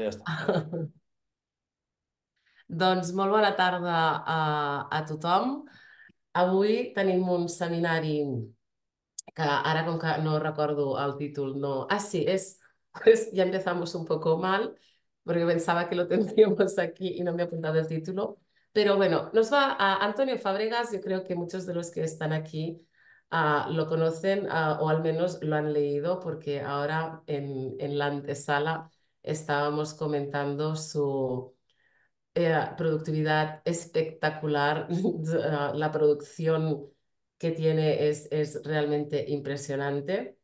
Ja està. doncs molt a, a tothom. Avui un seminario que que no recuerdo el título, no... Ah, sí, es, pues ya empezamos un poco mal, porque pensaba que lo tendríamos aquí y no me he apuntado el título. Pero bueno, nos va a Antonio Fabregas, yo creo que muchos de los que están aquí lo conocen o al menos lo han leído, porque ahora en, en la antesala estábamos comentando su eh, productividad espectacular, la producción que tiene es, realmente impresionante,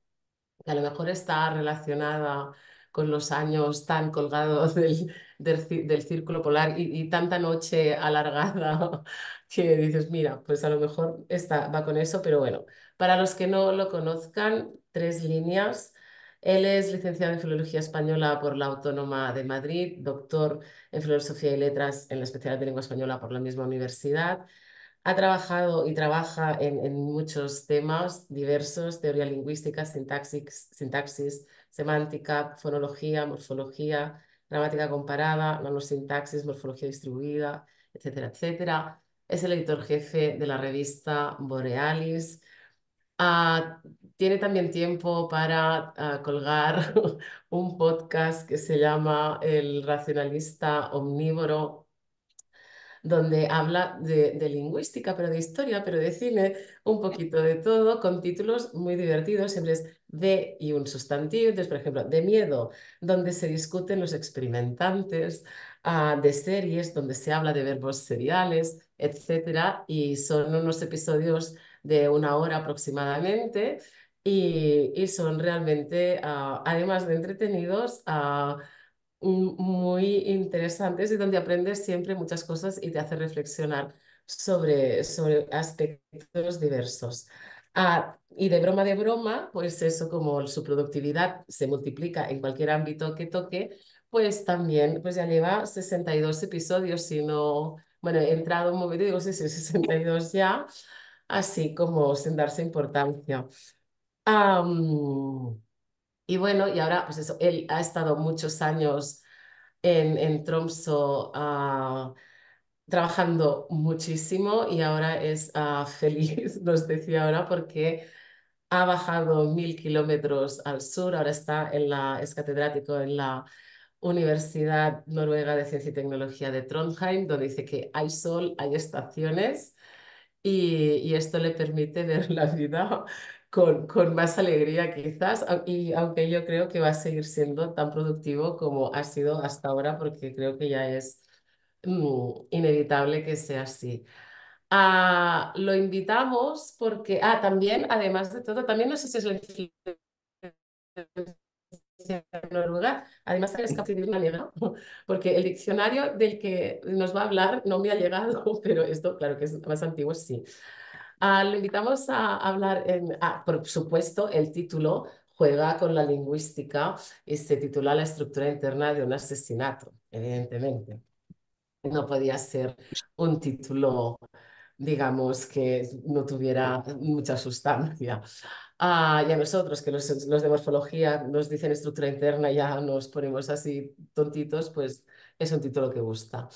a lo mejor está relacionada con los años tan colgados del, círculo polar y, tanta noche alargada que dices, mira, pues a lo mejor está va con eso, pero bueno, para los que no lo conozcan, tres líneas él es licenciado en Filología Española por la Autónoma de Madrid, doctor en Filosofía y Letras en la especialidad de Lengua Española por la misma universidad. Ha trabajado y trabaja en, muchos temas diversos, teoría lingüística, sintaxis, semántica, fonología, morfología, gramática comparada, nanosintaxis, morfología distribuida, etcétera, etcétera. Es el editor jefe de la revista Borealis tiene también tiempo para ah, colgar un podcast que se llama El racionalista omnívoro, donde habla de, lingüística, pero de historia, pero de cine, un poquito de todo, con títulos muy divertidos, siempre es de y un sustantivo, entonces, por ejemplo, de miedo, donde se discuten los experimentantes, ah, de series, donde se habla de verbos seriales, etc., y son unos episodios de una hora aproximadamente, y, son realmente, ah, además de entretenidos, ah, muy interesantes y donde aprendes siempre muchas cosas y te hace reflexionar sobre, sobre aspectos diversos. Ah, y de broma de broma, pues eso como su productividad se multiplica en cualquier ámbito que toque, pues también pues ya lleva 62 episodios, si no, bueno, he entrado un momento y digo, sí, 62 ya, así como sin darse importancia y bueno, y ahora, pues eso, él ha estado muchos años en, en Tromso ah, trabajando muchísimo y ahora es ah, feliz, nos decía ahora, porque ha bajado mil kilómetros al sur, ahora está en la, es catedrático en la Universidad Noruega de Ciencia y Tecnología de Trondheim, donde dice que hay sol, hay estaciones y, y esto le permite ver la vida con, con más alegría quizás, y aunque yo creo que va a seguir siendo tan productivo como ha sido hasta ahora, porque creo que ya es mm, inevitable que sea así. Ah, lo invitamos porque, ah, también, además de todo, también no sé si es la noruega, además tienes que no una porque el diccionario del que nos va a hablar no me ha llegado, pero esto, claro que es más antiguo, sí. Ah, lo invitamos a hablar, en, ah, por supuesto, el título juega con la lingüística y se titula La estructura interna de un asesinato, evidentemente. No podía ser un título, digamos, que no tuviera mucha sustancia. Ah, y a nosotros, que los, los de morfología nos dicen estructura interna, ya nos ponemos así tontitos, pues es un título que gusta.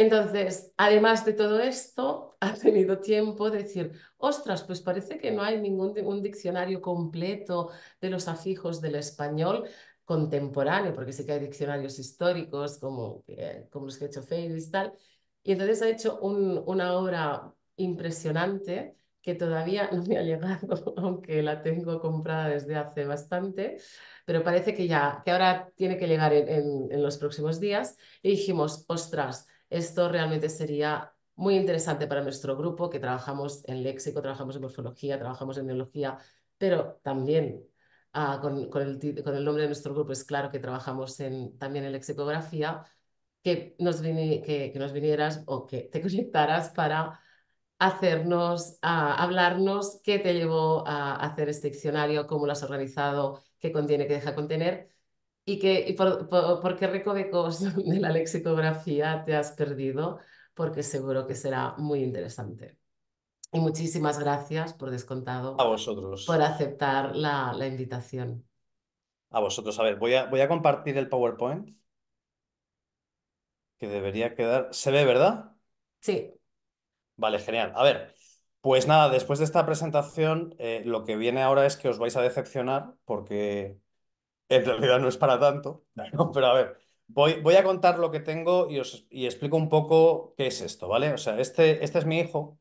Entonces, además de todo esto, ha tenido tiempo de decir, ostras, pues parece que no hay ningún diccionario completo de los afijos del español contemporáneo, porque sí que hay diccionarios históricos como, los que ha hecho Félix y tal. Y entonces ha hecho una obra impresionante que todavía no me ha llegado, aunque la tengo comprada desde hace bastante, pero parece que ya, que ahora tiene que llegar en los próximos días. Y dijimos, ostras, esto realmente sería muy interesante para nuestro grupo, que trabajamos en léxico, trabajamos en morfología, trabajamos en neología, pero también ah, con, el, nombre de nuestro grupo es claro que trabajamos en, también en lexicografía, que nos, nos vinieras o que te conectaras para hacernos, a ah, hablarnos qué te llevó a hacer este diccionario, cómo lo has organizado, qué contiene, qué deja contener. ¿Y, que, por, por, qué recovecos de la lexicografía te has perdido? Porque seguro que será muy interesante. Y muchísimas gracias por descontado. A vosotros. Por aceptar la, invitación. A vosotros. A ver, voy a, voy a compartir el PowerPoint. Que debería quedar. ¿Se ve, verdad? Sí. Vale, genial. A ver, pues nada, después de esta presentación, eh, lo que viene ahora es que os vais a decepcionar porque en realidad no es para tanto, pero a ver, voy, voy a contar lo que tengo y os y explico un poco qué es esto, ¿vale? O sea, este, este es mi hijo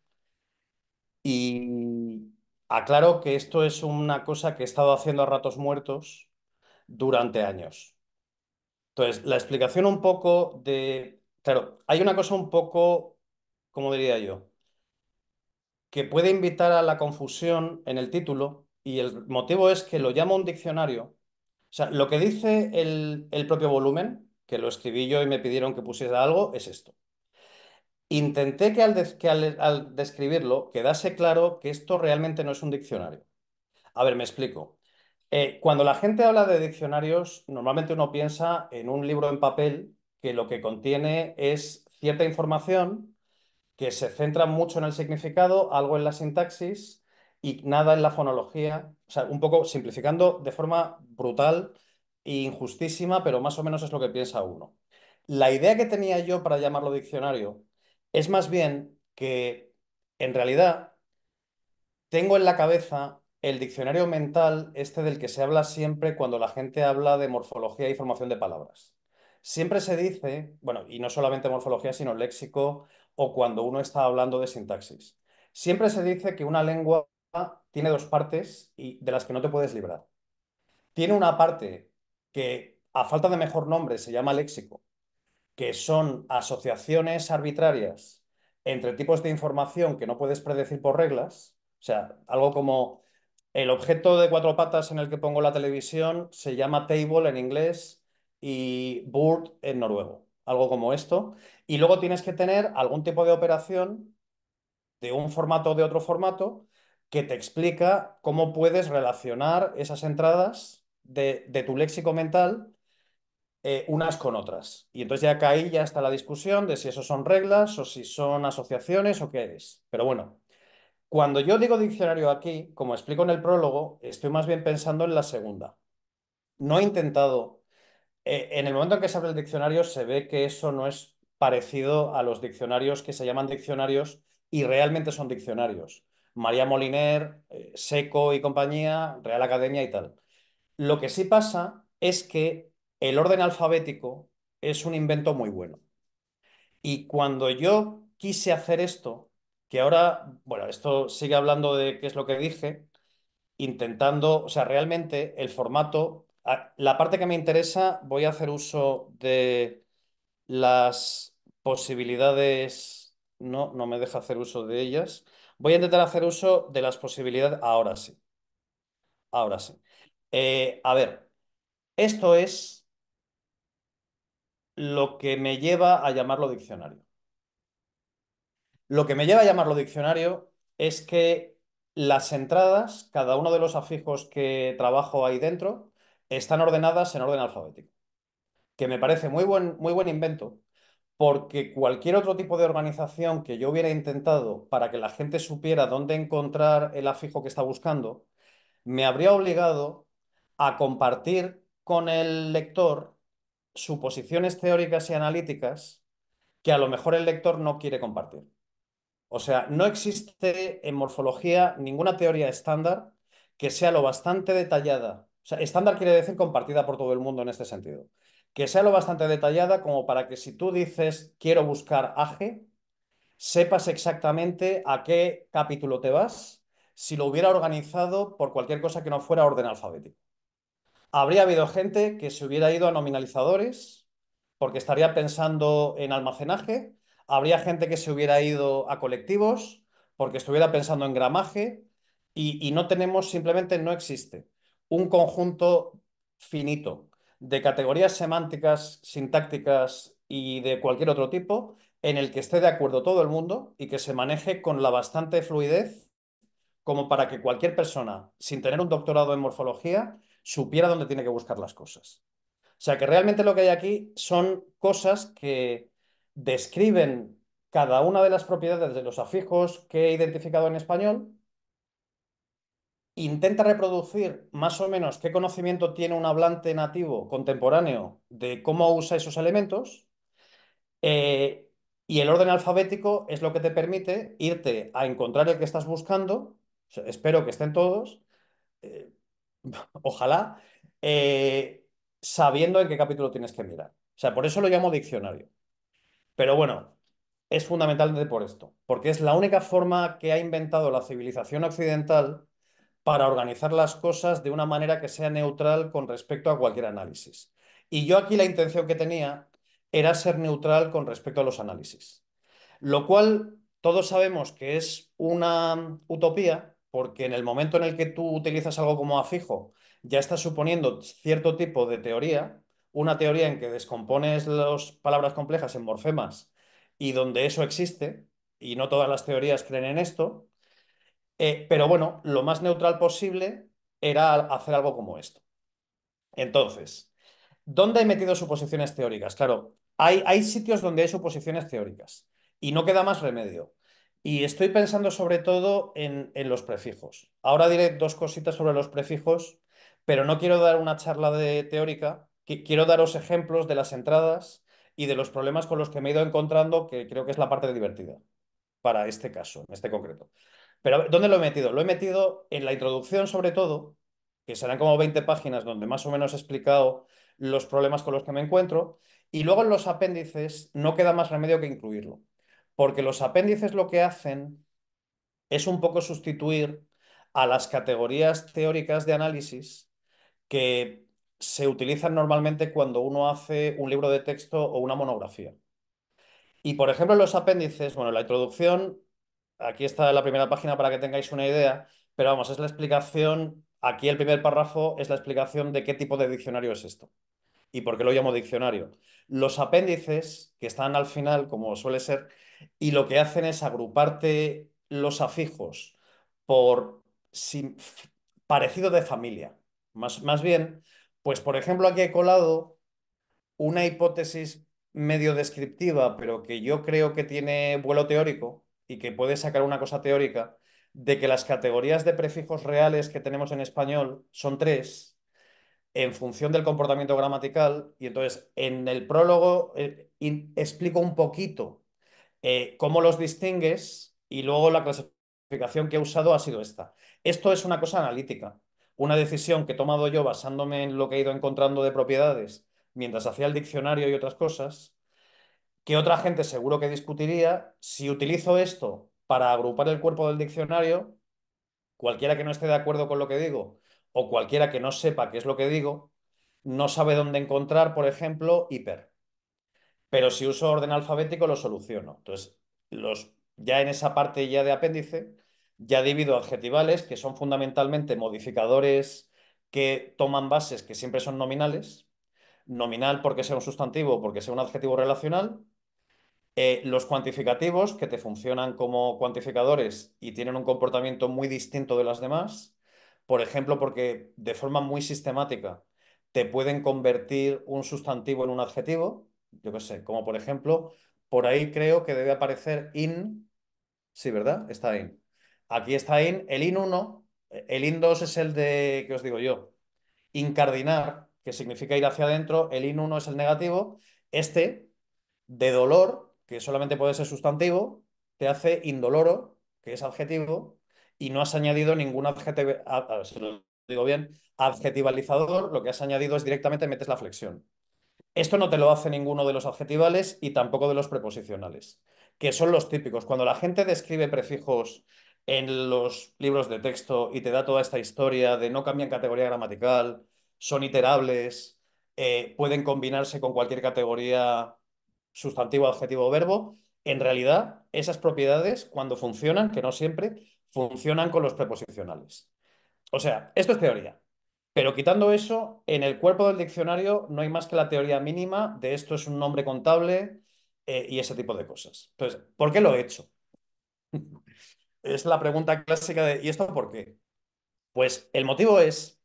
y aclaro que esto es una cosa que he estado haciendo a ratos muertos durante años. Entonces, la explicación un poco de... Claro, hay una cosa un poco, ¿cómo diría yo? Que puede invitar a la confusión en el título y el motivo es que lo llamo un diccionario o sea, lo que dice el, propio volumen, que lo escribí yo y me pidieron que pusiera algo, es esto. Intenté que al, describirlo quedase claro que esto realmente no es un diccionario. A ver, me explico. Eh, cuando la gente habla de diccionarios, normalmente uno piensa en un libro en papel que lo que contiene es cierta información que se centra mucho en el significado, algo en la sintaxis y nada en la fonología, o sea, un poco simplificando de forma brutal e injustísima, pero más o menos es lo que piensa uno. La idea que tenía yo para llamarlo diccionario es más bien que en realidad tengo en la cabeza el diccionario mental, este del que se habla siempre cuando la gente habla de morfología y formación de palabras. Siempre se dice, bueno, y no solamente morfología, sino léxico o cuando uno está hablando de sintaxis. Siempre se dice que una lengua tiene dos partes y de las que no te puedes librar. Tiene una parte que, a falta de mejor nombre, se llama léxico, que son asociaciones arbitrarias entre tipos de información que no puedes predecir por reglas, o sea, algo como el objeto de cuatro patas en el que pongo la televisión se llama table en inglés y board en noruego, algo como esto. Y luego tienes que tener algún tipo de operación de un formato o de otro formato que te explica cómo puedes relacionar esas entradas de, tu léxico mental eh, unas con otras. Y entonces ya ahí ya está la discusión de si eso son reglas o si son asociaciones o qué es. Pero bueno, cuando yo digo diccionario aquí, como explico en el prólogo, estoy más bien pensando en la segunda. No he intentado... Eh, en el momento en que se abre el diccionario se ve que eso no es parecido a los diccionarios que se llaman diccionarios y realmente son diccionarios. María Moliner, eh, Seco y compañía, Real Academia y tal. Lo que sí pasa es que el orden alfabético es un invento muy bueno. Y cuando yo quise hacer esto, que ahora, bueno, esto sigue hablando de qué es lo que dije, intentando, o sea, realmente el formato, la parte que me interesa, voy a hacer uso de las posibilidades, no, no me deja hacer uso de ellas. Voy a intentar hacer uso de las posibilidades. Ahora sí. Ahora sí. Eh, a ver, esto es lo que me lleva a llamarlo diccionario. Lo que me lleva a llamarlo diccionario es que las entradas, cada uno de los afijos que trabajo ahí dentro, están ordenadas en orden alfabético. Que me parece muy buen, muy buen invento, porque cualquier otro tipo de organización que yo hubiera intentado para que la gente supiera dónde encontrar el afijo que está buscando, me habría obligado a compartir con el lector suposiciones teóricas y analíticas que a lo mejor el lector no quiere compartir. O sea, no existe en morfología ninguna teoría estándar que sea lo bastante detallada. O sea, estándar quiere decir compartida por todo el mundo en este sentido que sea lo bastante detallada como para que si tú dices quiero buscar AG, sepas exactamente a qué capítulo te vas si lo hubiera organizado por cualquier cosa que no fuera orden alfabético. Habría habido gente que se hubiera ido a nominalizadores porque estaría pensando en almacenaje, habría gente que se hubiera ido a colectivos porque estuviera pensando en gramaje y no tenemos, simplemente no existe un conjunto finito de categorías semánticas, sintácticas y de cualquier otro tipo, en el que esté de acuerdo todo el mundo y que se maneje con la bastante fluidez como para que cualquier persona, sin tener un doctorado en morfología, supiera dónde tiene que buscar las cosas. O sea que realmente lo que hay aquí son cosas que describen cada una de las propiedades de los afijos que he identificado en español intenta reproducir más o menos qué conocimiento tiene un hablante nativo contemporáneo de cómo usa esos elementos. Eh, y el orden alfabético es lo que te permite irte a encontrar el que estás buscando. espero que estén todos. Eh, ojalá. Eh, sabiendo en qué capítulo tienes que mirar. O sea, por eso lo llamo diccionario. Pero bueno, es fundamentalmente por esto. Porque es la única forma que ha inventado la civilización occidental para organizar las cosas de una manera que sea neutral con respecto a cualquier análisis. Y yo aquí la intención que tenía era ser neutral con respecto a los análisis, lo cual todos sabemos que es una utopía, porque en el momento en el que tú utilizas algo como afijo, ya estás suponiendo cierto tipo de teoría, una teoría en que descompones las palabras complejas en morfemas y donde eso existe, y no todas las teorías creen en esto, eh, pero bueno, lo más neutral posible era hacer algo como esto. Entonces, ¿dónde he metido suposiciones teóricas? Claro, hay, sitios donde hay suposiciones teóricas y no queda más remedio. Y estoy pensando sobre todo en, los prefijos. Ahora diré dos cositas sobre los prefijos, pero no quiero dar una charla de teórica, quiero daros ejemplos de las entradas y de los problemas con los que me he ido encontrando, que creo que es la parte divertida para este caso, en este concreto. Pero ¿dónde lo he metido? Lo he metido en la introducción sobre todo, que serán como 20 páginas donde más o menos he explicado los problemas con los que me encuentro, y luego en los apéndices no queda más remedio que incluirlo, porque los apéndices lo que hacen es un poco sustituir a las categorías teóricas de análisis que se utilizan normalmente cuando uno hace un libro de texto o una monografía. Y por ejemplo, en los apéndices, bueno, la introducción aquí está la primera página para que tengáis una idea, pero vamos, es la explicación, aquí el primer párrafo es la explicación de qué tipo de diccionario es esto y por qué lo llamo diccionario. Los apéndices que están al final, como suele ser, y lo que hacen es agruparte los afijos por parecido de familia. Más, más bien, pues por ejemplo aquí he colado una hipótesis medio descriptiva, pero que yo creo que tiene vuelo teórico, y que puede sacar una cosa teórica de que las categorías de prefijos reales que tenemos en español son tres en función del comportamiento gramatical y entonces en el prólogo eh, explico un poquito eh, cómo los distingues y luego la clasificación que he usado ha sido esta. Esto es una cosa analítica, una decisión que he tomado yo basándome en lo que he ido encontrando de propiedades mientras hacía el diccionario y otras cosas que otra gente seguro que discutiría, si utilizo esto para agrupar el cuerpo del diccionario, cualquiera que no esté de acuerdo con lo que digo o cualquiera que no sepa qué es lo que digo, no sabe dónde encontrar, por ejemplo, hiper. Pero si uso orden alfabético lo soluciono. Entonces, los, ya en esa parte ya de apéndice, ya divido adjetivales, que son fundamentalmente modificadores que toman bases que siempre son nominales. Nominal porque sea un sustantivo o porque sea un adjetivo relacional. Eh, los cuantificativos, que te funcionan como cuantificadores y tienen un comportamiento muy distinto de las demás, por ejemplo, porque de forma muy sistemática te pueden convertir un sustantivo en un adjetivo, yo qué sé, como por ejemplo, por ahí creo que debe aparecer in, sí, ¿verdad? Está in. Aquí está in, el in 1, el in 2 es el de, ¿qué os digo yo? Incardinar, que significa ir hacia adentro, el in 1 es el negativo, este de dolor que solamente puede ser sustantivo, te hace indoloro, que es adjetivo, y no has añadido ningún adjetivo, lo digo bien, adjetivalizador, lo que has añadido es directamente metes la flexión. Esto no te lo hace ninguno de los adjetivales y tampoco de los preposicionales, que son los típicos. Cuando la gente describe prefijos en los libros de texto y te da toda esta historia de no cambian categoría gramatical, son iterables, eh, pueden combinarse con cualquier categoría sustantivo, adjetivo, verbo, en realidad esas propiedades, cuando funcionan, que no siempre, funcionan con los preposicionales. O sea, esto es teoría. Pero quitando eso, en el cuerpo del diccionario no hay más que la teoría mínima de esto es un nombre contable eh, y ese tipo de cosas. Entonces, ¿por qué lo he hecho? es la pregunta clásica de ¿y esto por qué? Pues el motivo es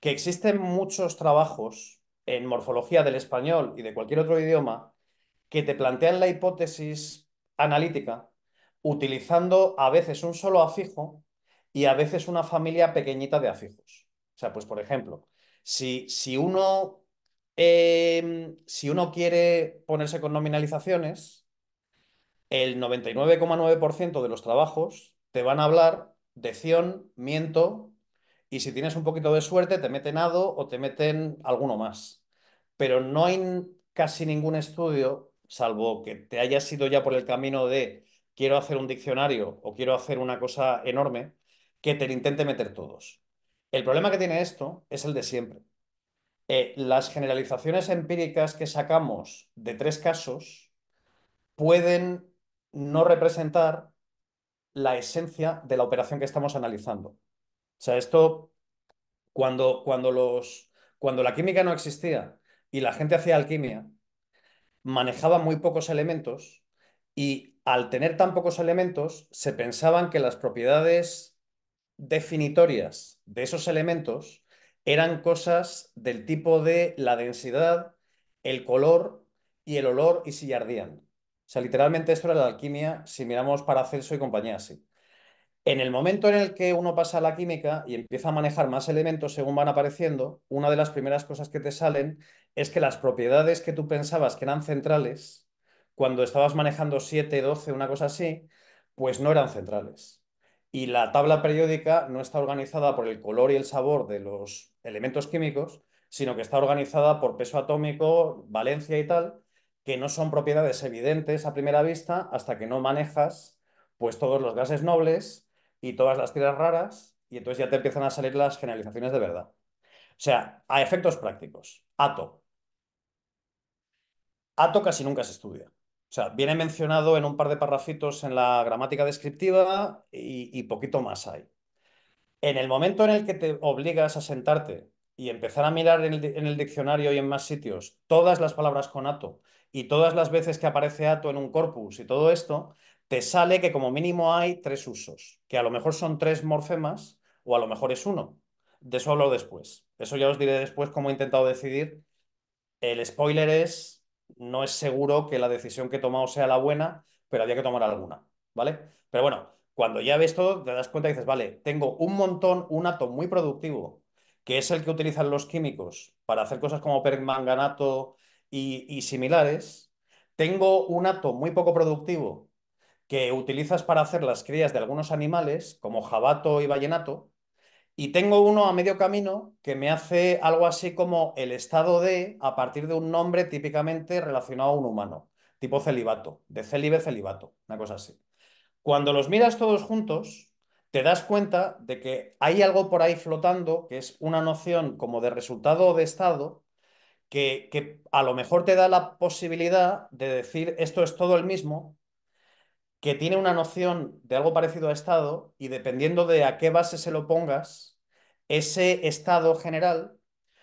que existen muchos trabajos en morfología del español y de cualquier otro idioma que te plantean la hipótesis analítica utilizando a veces un solo afijo y a veces una familia pequeñita de afijos. O sea, pues por ejemplo, si, si uno, em, si uno quiere ponerse con nominalizaciones, el 99,9% de los trabajos te van a hablar de Ción, Miento, y si tienes un poquito de suerte te meten ADO o te meten alguno más. Pero no hay casi ningún estudio salvo que te hayas ido ya por el camino de quiero hacer un diccionario o quiero hacer una cosa enorme, que te intente meter todos. El problema que tiene esto es el de siempre. Eh, las generalizaciones empíricas que sacamos de tres casos pueden no representar la esencia de la operación que estamos analizando. O sea, esto, cuando, cuando, los, cuando la química no existía y la gente hacía alquimia, manejaba muy pocos elementos y al tener tan pocos elementos se pensaban que las propiedades definitorias de esos elementos eran cosas del tipo de la densidad, el color y el olor y si ardían. O sea, literalmente esto era la alquimia si miramos para Celso y compañía así. En el momento en el que uno pasa a la química y empieza a manejar más elementos según van apareciendo, una de las primeras cosas que te salen es que las propiedades que tú pensabas que eran centrales, cuando estabas manejando 7, 12, una cosa así, pues no eran centrales. Y la tabla periódica no está organizada por el color y el sabor de los elementos químicos, sino que está organizada por peso atómico, valencia y tal, que no son propiedades evidentes a primera vista hasta que no manejas pues todos los gases nobles y todas las tierras raras y entonces ya te empiezan a salir las generalizaciones de verdad. O sea, a efectos prácticos, ATO, Ato casi nunca se estudia. O sea, viene mencionado en un par de parrafitos en la gramática descriptiva y, poquito más hay. En el momento en el que te obligas a sentarte y empezar a mirar el, en el, diccionario y en más sitios todas las palabras con ato y todas las veces que aparece ato en un corpus y todo esto, te sale que como mínimo hay tres usos, que a lo mejor son tres morfemas o a lo mejor es uno. De eso hablo después. Eso ya os diré después cómo he intentado decidir. El spoiler es no es seguro que la decisión que he tomado sea la buena, pero había que tomar alguna, ¿vale? Pero bueno, cuando ya ves todo, te das cuenta y dices, vale, tengo un montón, un ato muy productivo, que es el que utilizan los químicos para hacer cosas como permanganato y, y similares. Tengo un ato muy poco productivo que utilizas para hacer las crías de algunos animales, como jabato y vallenato, y tengo uno a medio camino que me hace algo así como el estado de a partir de un nombre típicamente relacionado a un humano, tipo celibato, de célibe celibato, una cosa así. Cuando los miras todos juntos, te das cuenta de que hay algo por ahí flotando, que es una noción como de resultado de estado, que, que a lo mejor te da la posibilidad de decir esto es todo el mismo, que tiene una noción de algo parecido a estado y dependiendo de a qué base se lo pongas, ese estado general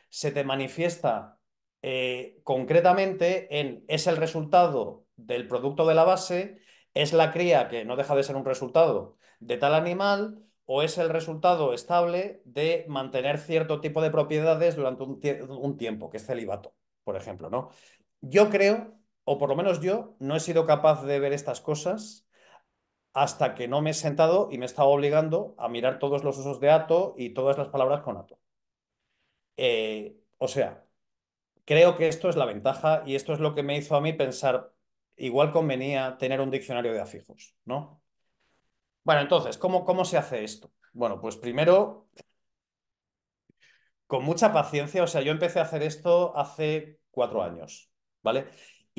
se te manifiesta eh, concretamente en es el resultado del producto de la base, es la cría que no deja de ser un resultado de tal animal o es el resultado estable de mantener cierto tipo de propiedades durante un, tiempo, que es celibato, por ejemplo, ¿no? Yo creo, o por lo menos yo, no he sido capaz de ver estas cosas hasta que no me he sentado y me he estado obligando a mirar todos los usos de ato y todas las palabras con ato. Eh, o sea, creo que esto es la ventaja y esto es lo que me hizo a mí pensar, igual convenía tener un diccionario de afijos, ¿no? Bueno, entonces, ¿cómo, cómo se hace esto? Bueno, pues primero, con mucha paciencia, o sea, yo empecé a hacer esto hace cuatro años, ¿vale?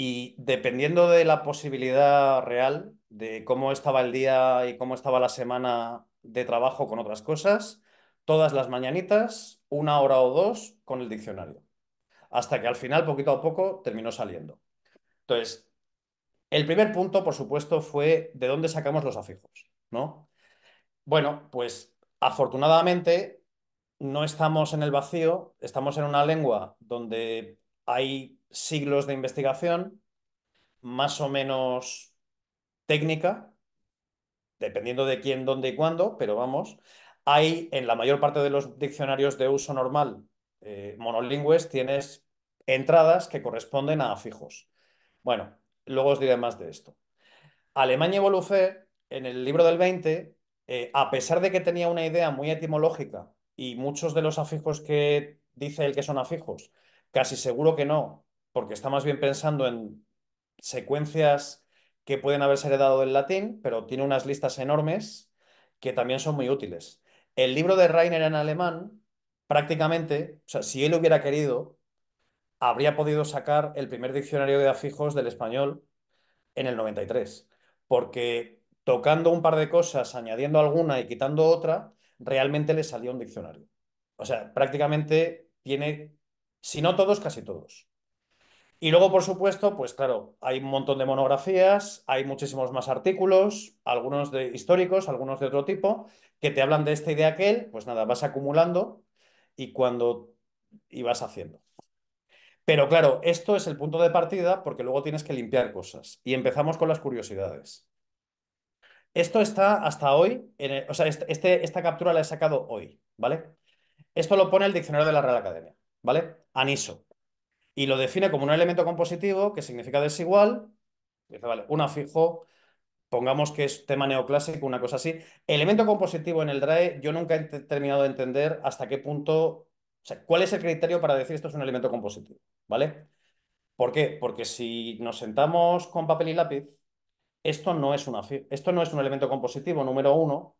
Y dependiendo de la posibilidad real, de cómo estaba el día y cómo estaba la semana de trabajo con otras cosas, todas las mañanitas, una hora o dos con el diccionario. Hasta que al final, poquito a poco, terminó saliendo. Entonces, el primer punto, por supuesto, fue de dónde sacamos los afijos, ¿no? Bueno, pues afortunadamente no estamos en el vacío, estamos en una lengua donde hay siglos de investigación, más o menos técnica, dependiendo de quién, dónde y cuándo, pero vamos, hay en la mayor parte de los diccionarios de uso normal eh, monolingües, tienes entradas que corresponden a afijos. Bueno, luego os diré más de esto. Alemania y en el libro del 20, eh, a pesar de que tenía una idea muy etimológica y muchos de los afijos que dice él que son afijos, casi seguro que no, porque está más bien pensando en secuencias que pueden haberse heredado del latín, pero tiene unas listas enormes que también son muy útiles. El libro de Rainer en alemán, prácticamente, o sea, si él hubiera querido, habría podido sacar el primer diccionario de afijos del español en el 93, porque tocando un par de cosas, añadiendo alguna y quitando otra, realmente le salió un diccionario. O sea, prácticamente tiene, si no todos, casi todos. Y luego, por supuesto, pues claro, hay un montón de monografías, hay muchísimos más artículos, algunos de históricos, algunos de otro tipo, que te hablan de este y de aquel, pues nada, vas acumulando y cuando y vas haciendo. Pero claro, esto es el punto de partida porque luego tienes que limpiar cosas y empezamos con las curiosidades. Esto está hasta hoy, o sea, este, este, esta captura la he sacado hoy, ¿vale? Esto lo pone el diccionario de la Real Academia, ¿vale? Aniso y lo define como un elemento compositivo que significa desigual. Dice, vale, una fijo, pongamos que es tema neoclásico, una cosa así. Elemento compositivo en el DRAE, yo nunca he terminado de entender hasta qué punto, o sea, cuál es el criterio para decir esto es un elemento compositivo, ¿vale? ¿Por qué? Porque si nos sentamos con papel y lápiz, esto no es, esto no es un elemento compositivo, número uno,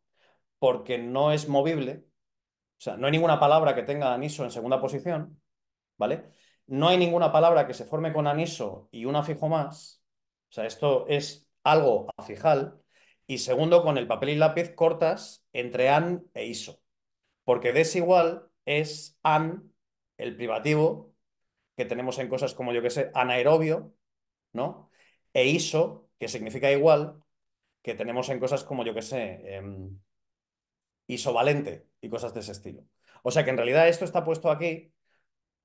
porque no es movible, o sea, no hay ninguna palabra que tenga aniso en segunda posición, ¿vale? no hay ninguna palabra que se forme con aniso y un afijo más, o sea, esto es algo afijal, y segundo, con el papel y lápiz cortas entre an e iso, porque desigual es an, el privativo, que tenemos en cosas como, yo que sé, anaerobio, ¿no? E iso, que significa igual, que tenemos en cosas como, yo que sé, em, isovalente y cosas de ese estilo. O sea que en realidad esto está puesto aquí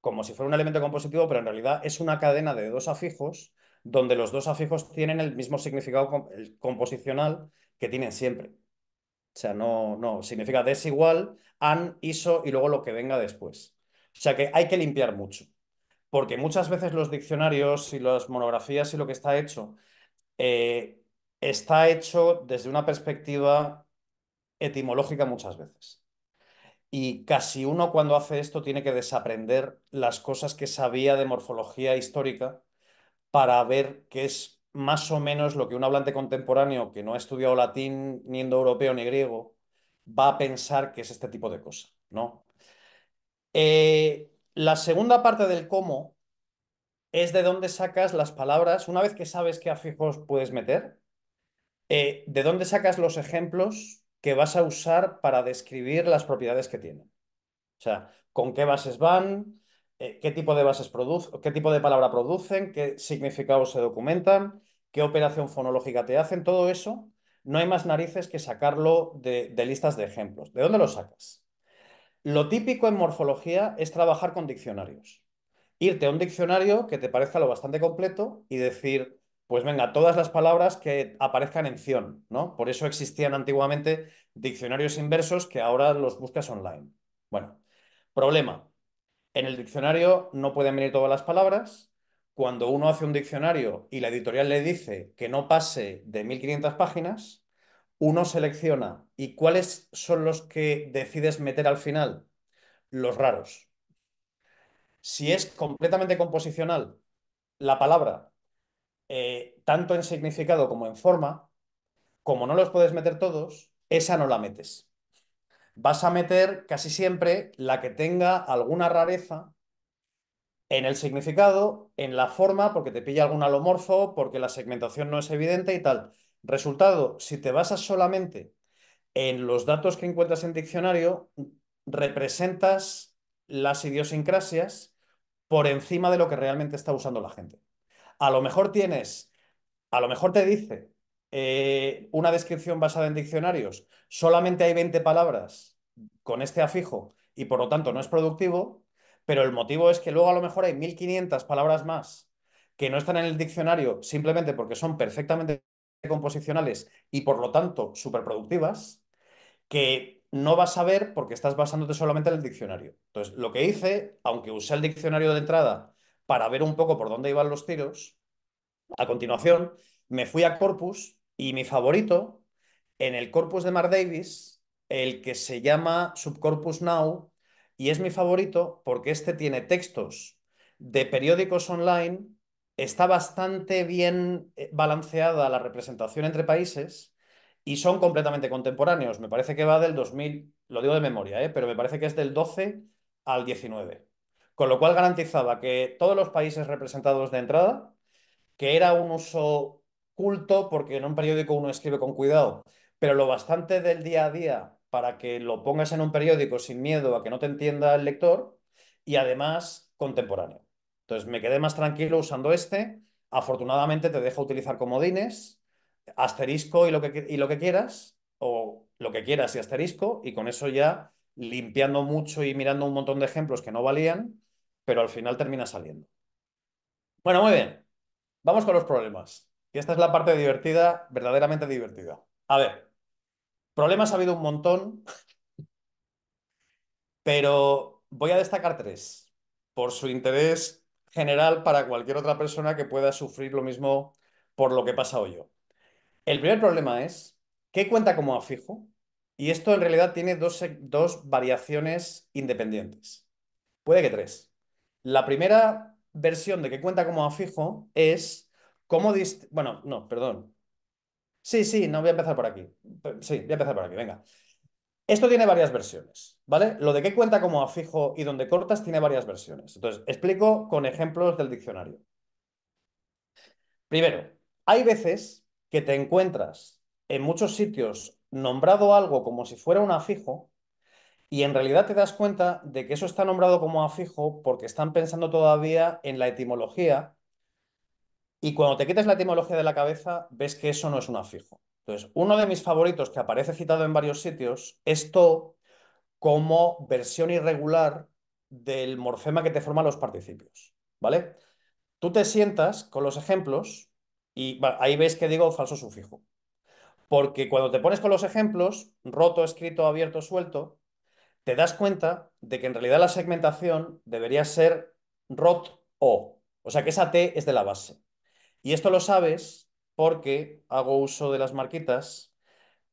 como si fuera un elemento compositivo, pero en realidad es una cadena de dos afijos donde los dos afijos tienen el mismo significado composicional que tienen siempre. O sea, no, significa desigual, an, iso y luego lo que venga después. O sea que hay que limpiar mucho, porque muchas veces los diccionarios y las monografías y lo que está hecho eh, está hecho desde una perspectiva etimológica muchas veces. Y casi uno cuando hace esto tiene que desaprender las cosas que sabía de morfología histórica para ver qué es más o menos lo que un hablante contemporáneo que no ha estudiado latín, ni indoeuropeo, ni griego, va a pensar que es este tipo de cosa, ¿no? Eh, la segunda parte del cómo es de dónde sacas las palabras, una vez que sabes qué afijos puedes meter, eh, de dónde sacas los ejemplos que vas a usar para describir las propiedades que tienen. O sea, con qué bases van, eh, qué tipo de bases producen, qué tipo de palabra producen, qué significados se documentan, qué operación fonológica te hacen, todo eso, no hay más narices que sacarlo de, de listas de ejemplos. ¿De dónde lo sacas? Lo típico en morfología es trabajar con diccionarios. Irte a un diccionario que te parezca lo bastante completo y decir, pues venga, todas las palabras que aparezcan en cion ¿no? Por eso existían antiguamente diccionarios inversos que ahora los buscas online. Bueno, problema. En el diccionario no pueden venir todas las palabras. Cuando uno hace un diccionario y la editorial le dice que no pase de 1500 páginas, uno selecciona. ¿Y cuáles son los que decides meter al final? Los raros. Si es completamente composicional, la palabra eh, tanto en significado como en forma, como no los puedes meter todos, esa no la metes. Vas a meter casi siempre la que tenga alguna rareza en el significado, en la forma, porque te pilla algún alomorfo, porque la segmentación no es evidente y tal. Resultado, si te basas solamente en los datos que encuentras en diccionario, representas las idiosincrasias por encima de lo que realmente está usando la gente. A lo mejor tienes, a lo mejor te dice eh, una descripción basada en diccionarios, solamente hay 20 palabras con este afijo y por lo tanto no es productivo, pero el motivo es que luego a lo mejor hay 1500 palabras más que no están en el diccionario simplemente porque son perfectamente composicionales y por lo tanto súper productivas, que no vas a ver porque estás basándote solamente en el diccionario. Entonces, lo que hice, aunque usé el diccionario de entrada para ver un poco por dónde iban los tiros. A continuación, me fui a Corpus y mi favorito, en el Corpus de Mark Davis, el que se llama Subcorpus Now, y es mi favorito porque este tiene textos de periódicos online, está bastante bien eh, balanceada la representación entre países y son completamente contemporáneos. Me parece que va del 2000, lo digo de memoria, eh, pero me parece que es del 12 al 19 con lo cual garantizaba que todos los países representados de entrada, que era un uso culto, porque en un periódico uno escribe con cuidado, pero lo bastante del día a día para que lo pongas en un periódico sin miedo a que no te entienda el lector y además contemporáneo. Entonces me quedé más tranquilo usando este. Afortunadamente te dejo utilizar comodines, asterisco y lo que, y lo que quieras, o lo que quieras y asterisco, y con eso ya limpiando mucho y mirando un montón de ejemplos que no valían, pero al final termina saliendo. Bueno, muy bien. Vamos con los problemas. Y esta es la parte divertida, verdaderamente divertida. A ver, problemas ha habido un montón, pero voy a destacar tres por su interés general para cualquier otra persona que pueda sufrir lo mismo por lo que he pasado yo. El primer problema es qué cuenta como afijo y esto en realidad tiene dos, dos variaciones independientes. Puede que tres. La primera versión de que cuenta como afijo es cómo... Bueno, no, perdón. Sí, sí, no voy a empezar por aquí. Sí, voy a empezar por aquí, venga. Esto tiene varias versiones, ¿vale? Lo de qué cuenta como afijo y donde cortas tiene varias versiones. Entonces, explico con ejemplos del diccionario. Primero, hay veces que te encuentras en muchos sitios nombrado algo como si fuera un afijo, y en realidad te das cuenta de que eso está nombrado como afijo porque están pensando todavía en la etimología. Y cuando te quitas la etimología de la cabeza, ves que eso no es un afijo. Entonces, uno de mis favoritos que aparece citado en varios sitios es como versión irregular del morfema que te forman los participios. ¿Vale? Tú te sientas con los ejemplos y ahí ves que digo falso sufijo. Porque cuando te pones con los ejemplos, roto, escrito, abierto, suelto, te das cuenta de que en realidad la segmentación debería ser rot o, o sea que esa T es de la base. Y esto lo sabes porque hago uso de las marquitas.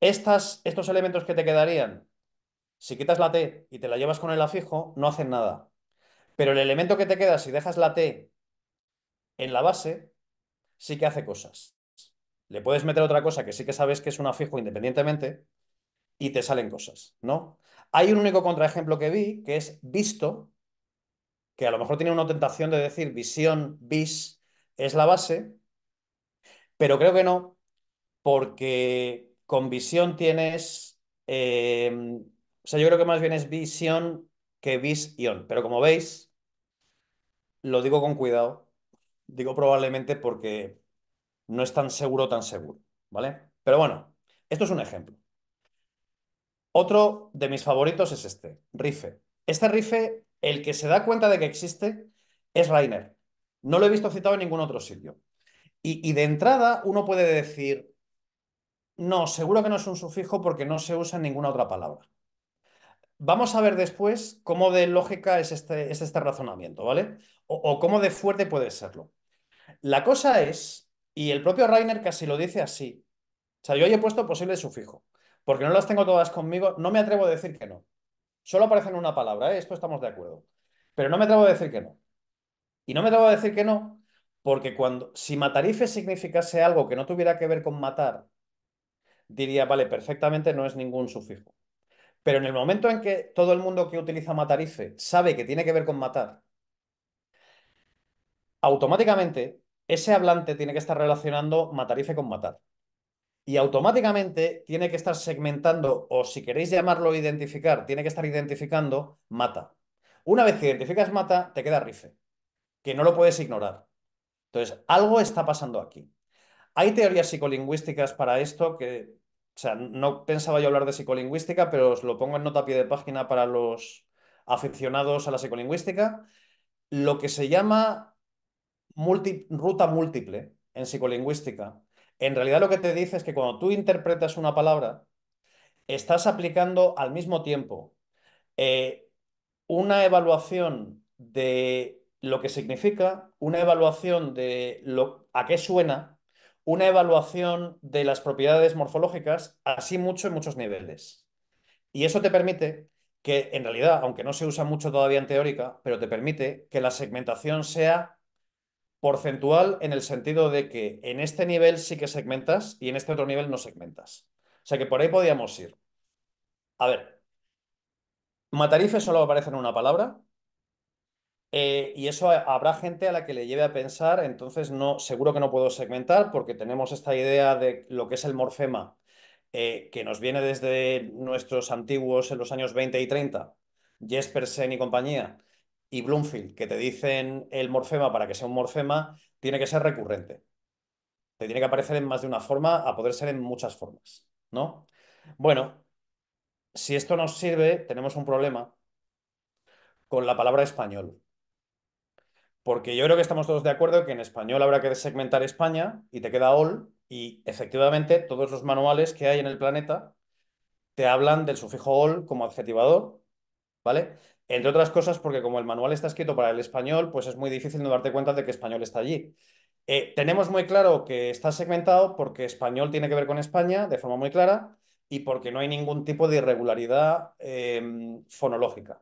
Estas, estos elementos que te quedarían, si quitas la T y te la llevas con el afijo, no hacen nada. Pero el elemento que te queda si dejas la T en la base, sí que hace cosas. Le puedes meter otra cosa que sí que sabes que es un afijo independientemente y te salen cosas, ¿no? Hay un único contraejemplo que vi, que es visto, que a lo mejor tiene una tentación de decir visión, vis, es la base, pero creo que no, porque con visión tienes, em, o sea, yo creo que más bien es visión que visión, pero como veis, lo digo con cuidado, digo probablemente porque no es tan seguro, tan seguro, ¿vale? Pero bueno, esto es un ejemplo. Otro de mis favoritos es este, Rife. Este Rife, el que se da cuenta de que existe es Rainer. No lo he visto citado en ningún otro sitio. Y, de entrada uno puede decir, no, seguro que no es un sufijo porque no se usa en ninguna otra palabra. Vamos a ver después cómo de lógica es este, este razonamiento, ¿vale? O, cómo de fuerte puede serlo. La cosa es, y el propio Rainer casi lo dice así, o sea, yo he puesto posible sufijo porque no las tengo todas conmigo, no me atrevo a decir que no. Solo aparece una palabra, ¿eh? esto estamos de acuerdo. Pero no me atrevo a decir que no. Y no me atrevo a decir que no, porque cuando si matarife significase algo que no tuviera que ver con matar, diría, vale, perfectamente no es ningún sufijo. Pero en el momento en que todo el mundo que utiliza matarife sabe que tiene que ver con matar, automáticamente ese hablante tiene que estar relacionando matarife con matar y automáticamente tiene que estar segmentando, o si queréis llamarlo identificar, tiene que estar identificando mata. Una vez que identificas mata, te queda rife, que no lo puedes ignorar. Entonces, algo está pasando aquí. Hay teorías psicolingüísticas para esto que, o sea, no pensaba yo hablar de psicolingüística, pero os lo pongo en nota a pie de página para los aficionados a la psicolingüística. Lo que se llama ruta múltiple en psicolingüística en realidad lo que te dice es que cuando tú interpretas una palabra, estás aplicando al mismo tiempo eh, una evaluación de lo que significa, una evaluación de lo, a qué suena, una evaluación de las propiedades morfológicas, así mucho en muchos niveles. Y eso te permite que, en realidad, aunque no se usa mucho todavía en teórica, pero te permite que la segmentación sea porcentual en el sentido de que en este nivel sí que segmentas y en este otro nivel no segmentas. O sea que por ahí podíamos ir. A ver, matarife solo aparece en una palabra eh, y eso habrá gente a la que le lleve a pensar, entonces no, seguro que no puedo segmentar porque tenemos esta idea de lo que es el morfema eh, que nos viene desde nuestros antiguos en los años 20 y 30, Jespersen y compañía, y Bloomfield, que te dicen el morfema para que sea un morfema, tiene que ser recurrente. Te tiene que aparecer en más de una forma, a poder ser en muchas formas, ¿no? Bueno, si esto nos sirve, tenemos un problema con la palabra español. Porque yo creo que estamos todos de acuerdo que en español habrá que segmentar España y te queda all y efectivamente todos los manuales que hay en el planeta te hablan del sufijo all como adjetivador, ¿vale? Entre otras cosas, porque como el manual está escrito para el español, pues es muy difícil no darte cuenta de que español está allí. Eh, tenemos muy claro que está segmentado porque español tiene que ver con España de forma muy clara y porque no hay ningún tipo de irregularidad em, fonológica.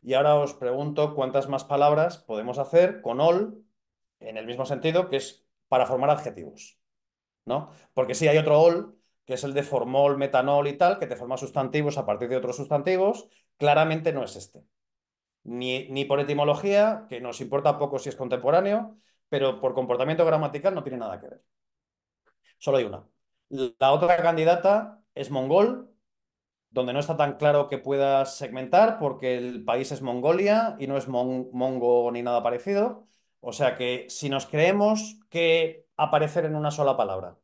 Y ahora os pregunto cuántas más palabras podemos hacer con "-ol", en el mismo sentido, que es para formar adjetivos. Porque sí hay otro "-ol", que es el de formol, metanol y tal, que te forma sustantivos a partir de otros sustantivos, claramente no es este. Ni, por etimología, que nos importa poco si es contemporáneo, pero por comportamiento gramatical no tiene nada que ver. Solo hay una. La otra candidata es mongol, donde no está tan claro que pueda segmentar porque el país es Mongolia y no es mongo ni nada parecido. O sea que si nos creemos que aparecer en una sola palabra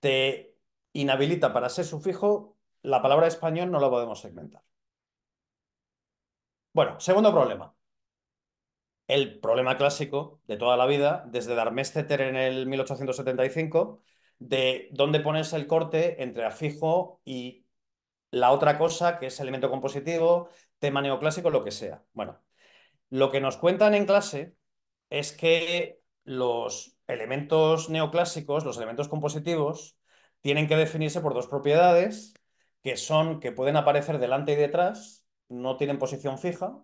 te inhabilita para ser sufijo, la palabra español no la podemos segmentar. Bueno, segundo problema. El problema clásico de toda la vida, desde Darmesteter en el 1875, de dónde pones el corte entre afijo y la otra cosa, que es elemento compositivo, tema neoclásico, lo que sea. Bueno, lo que nos cuentan en clase es que los elementos neoclásicos, los elementos compositivos, tienen que definirse por dos propiedades que son que pueden aparecer delante y detrás no tienen posición fija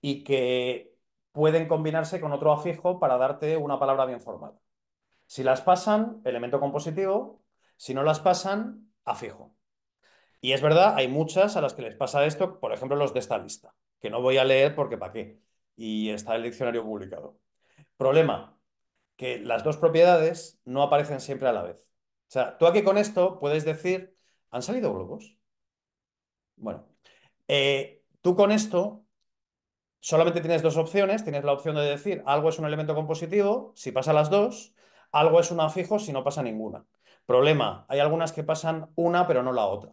y que pueden combinarse con otro afijo para darte una palabra bien formada. Si las pasan, elemento compositivo, si no las pasan, afijo. Y es verdad, hay muchas a las que les pasa esto, por ejemplo, los de esta lista, que no voy a leer porque para qué, y está el diccionario publicado. Problema, que las dos propiedades no aparecen siempre a la vez. O sea, tú aquí con esto puedes decir, ¿han salido globos? Bueno, eh, tú con esto solamente tienes dos opciones. Tienes la opción de decir algo es un elemento compositivo, si pasa las dos, algo es una fijo si no pasa ninguna. Problema, hay algunas que pasan una, pero no la otra.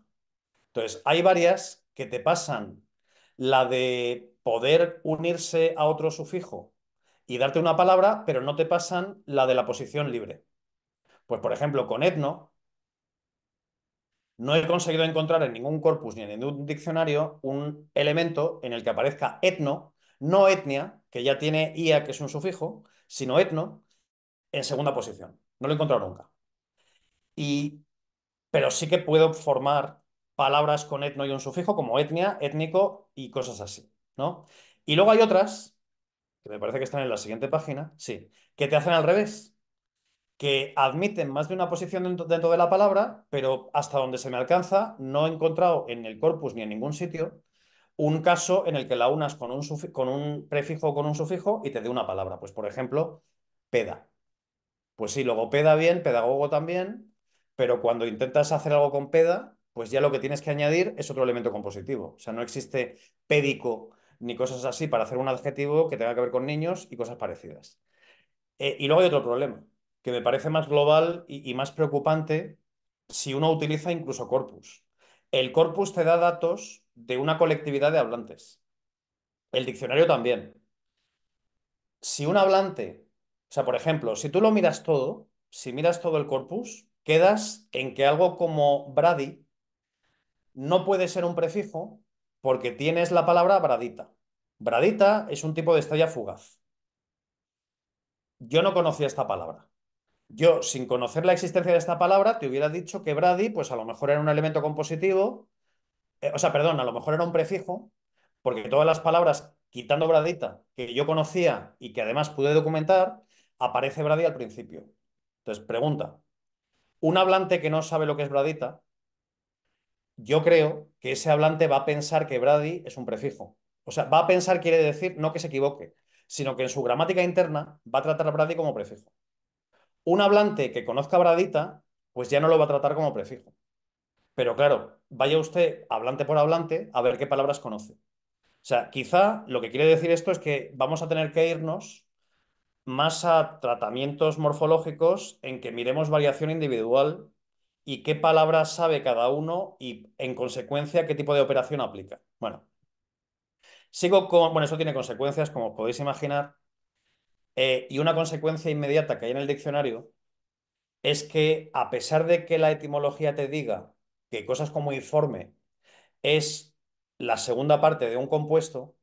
Entonces, hay varias que te pasan la de poder unirse a otro sufijo y darte una palabra, pero no te pasan la de la posición libre. Pues, por ejemplo, con etno, no he conseguido encontrar en ningún corpus ni en ningún diccionario un elemento en el que aparezca etno, no etnia, que ya tiene ia, que es un sufijo, sino etno, en segunda posición. No lo he encontrado nunca. Y, pero sí que puedo formar palabras con etno y un sufijo como etnia, étnico y cosas así, ¿no? Y luego hay otras, que me parece que están en la siguiente página, sí, que te hacen al revés que admiten más de una posición dentro, de la palabra, pero hasta donde se me alcanza, no he encontrado en el corpus ni en ningún sitio un caso en el que la unas con un, prefijo o con un sufijo y te dé una palabra. Pues, por ejemplo, peda. Pues sí, luego peda bien, pedagogo también, pero cuando intentas hacer algo con peda, pues ya lo que tienes que añadir es otro elemento compositivo. O sea, no existe pédico ni cosas así para hacer un adjetivo que tenga que ver con niños y cosas parecidas. Eh, y luego hay otro problema que me parece más global y, más preocupante si uno utiliza incluso corpus. El corpus te da datos de una colectividad de hablantes. El diccionario también. Si un hablante, o sea, por ejemplo, si tú lo miras todo, si miras todo el corpus, quedas en que algo como Brady no puede ser un prefijo porque tienes la palabra bradita. Bradita es un tipo de estrella fugaz. Yo no conocía esta palabra. Yo, sin conocer la existencia de esta palabra, te hubiera dicho que Brady, pues a lo mejor era un elemento compositivo, eh, o sea, perdón, a lo mejor era un prefijo, porque todas las palabras, quitando Bradita, que yo conocía y que además pude documentar, aparece Brady al principio. Entonces, pregunta, un hablante que no sabe lo que es Bradita, yo creo que ese hablante va a pensar que Brady es un prefijo. O sea, va a pensar, quiere decir, no que se equivoque, sino que en su gramática interna va a tratar a Brady como prefijo un hablante que conozca Bradita, pues ya no lo va a tratar como prefijo. Pero claro, vaya usted hablante por hablante a ver qué palabras conoce. O sea, quizá lo que quiere decir esto es que vamos a tener que irnos más a tratamientos morfológicos en que miremos variación individual y qué palabras sabe cada uno y en consecuencia qué tipo de operación aplica. Bueno, sigo con, bueno, eso tiene consecuencias como podéis imaginar eh, y una consecuencia inmediata que hay en el diccionario es que a pesar de que la etimología te diga que cosas como informe es la segunda parte de un compuesto,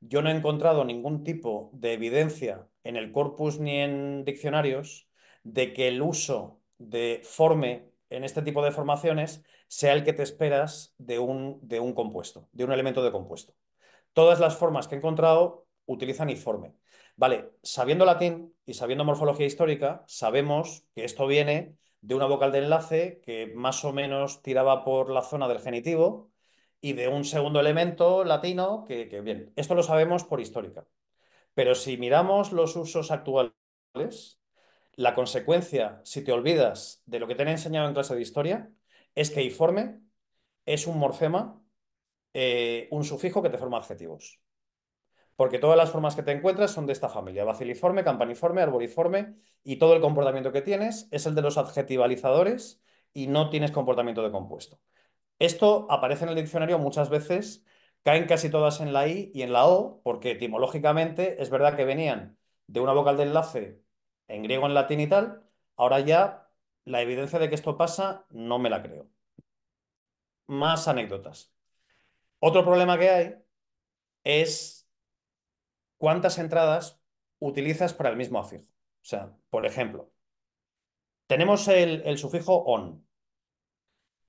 yo no he encontrado ningún tipo de evidencia en el corpus ni en diccionarios de que el uso de forme en este tipo de formaciones sea el que te esperas de un, de un compuesto, de un elemento de compuesto. Todas las formas que he encontrado utilizan informe. Vale, sabiendo latín y sabiendo morfología histórica, sabemos que esto viene de una vocal de enlace que más o menos tiraba por la zona del genitivo y de un segundo elemento latino que, bien, esto lo sabemos por histórica. Pero si miramos los usos actuales, la consecuencia, si te olvidas de lo que te han enseñado en clase de historia, es que informe es un morfema, eh, un sufijo que te forma adjetivos porque todas las formas que te encuentras son de esta familia, baciliforme, campaniforme, arboriforme, y todo el comportamiento que tienes es el de los adjetivalizadores y no tienes comportamiento de compuesto. Esto aparece en el diccionario muchas veces, caen casi todas en la I y en la O, porque etimológicamente es verdad que venían de una vocal de enlace en griego, en latín y tal, ahora ya la evidencia de que esto pasa no me la creo. Más anécdotas. Otro problema que hay es cuántas entradas utilizas para el mismo afijo. O sea, por ejemplo, tenemos el, el sufijo on.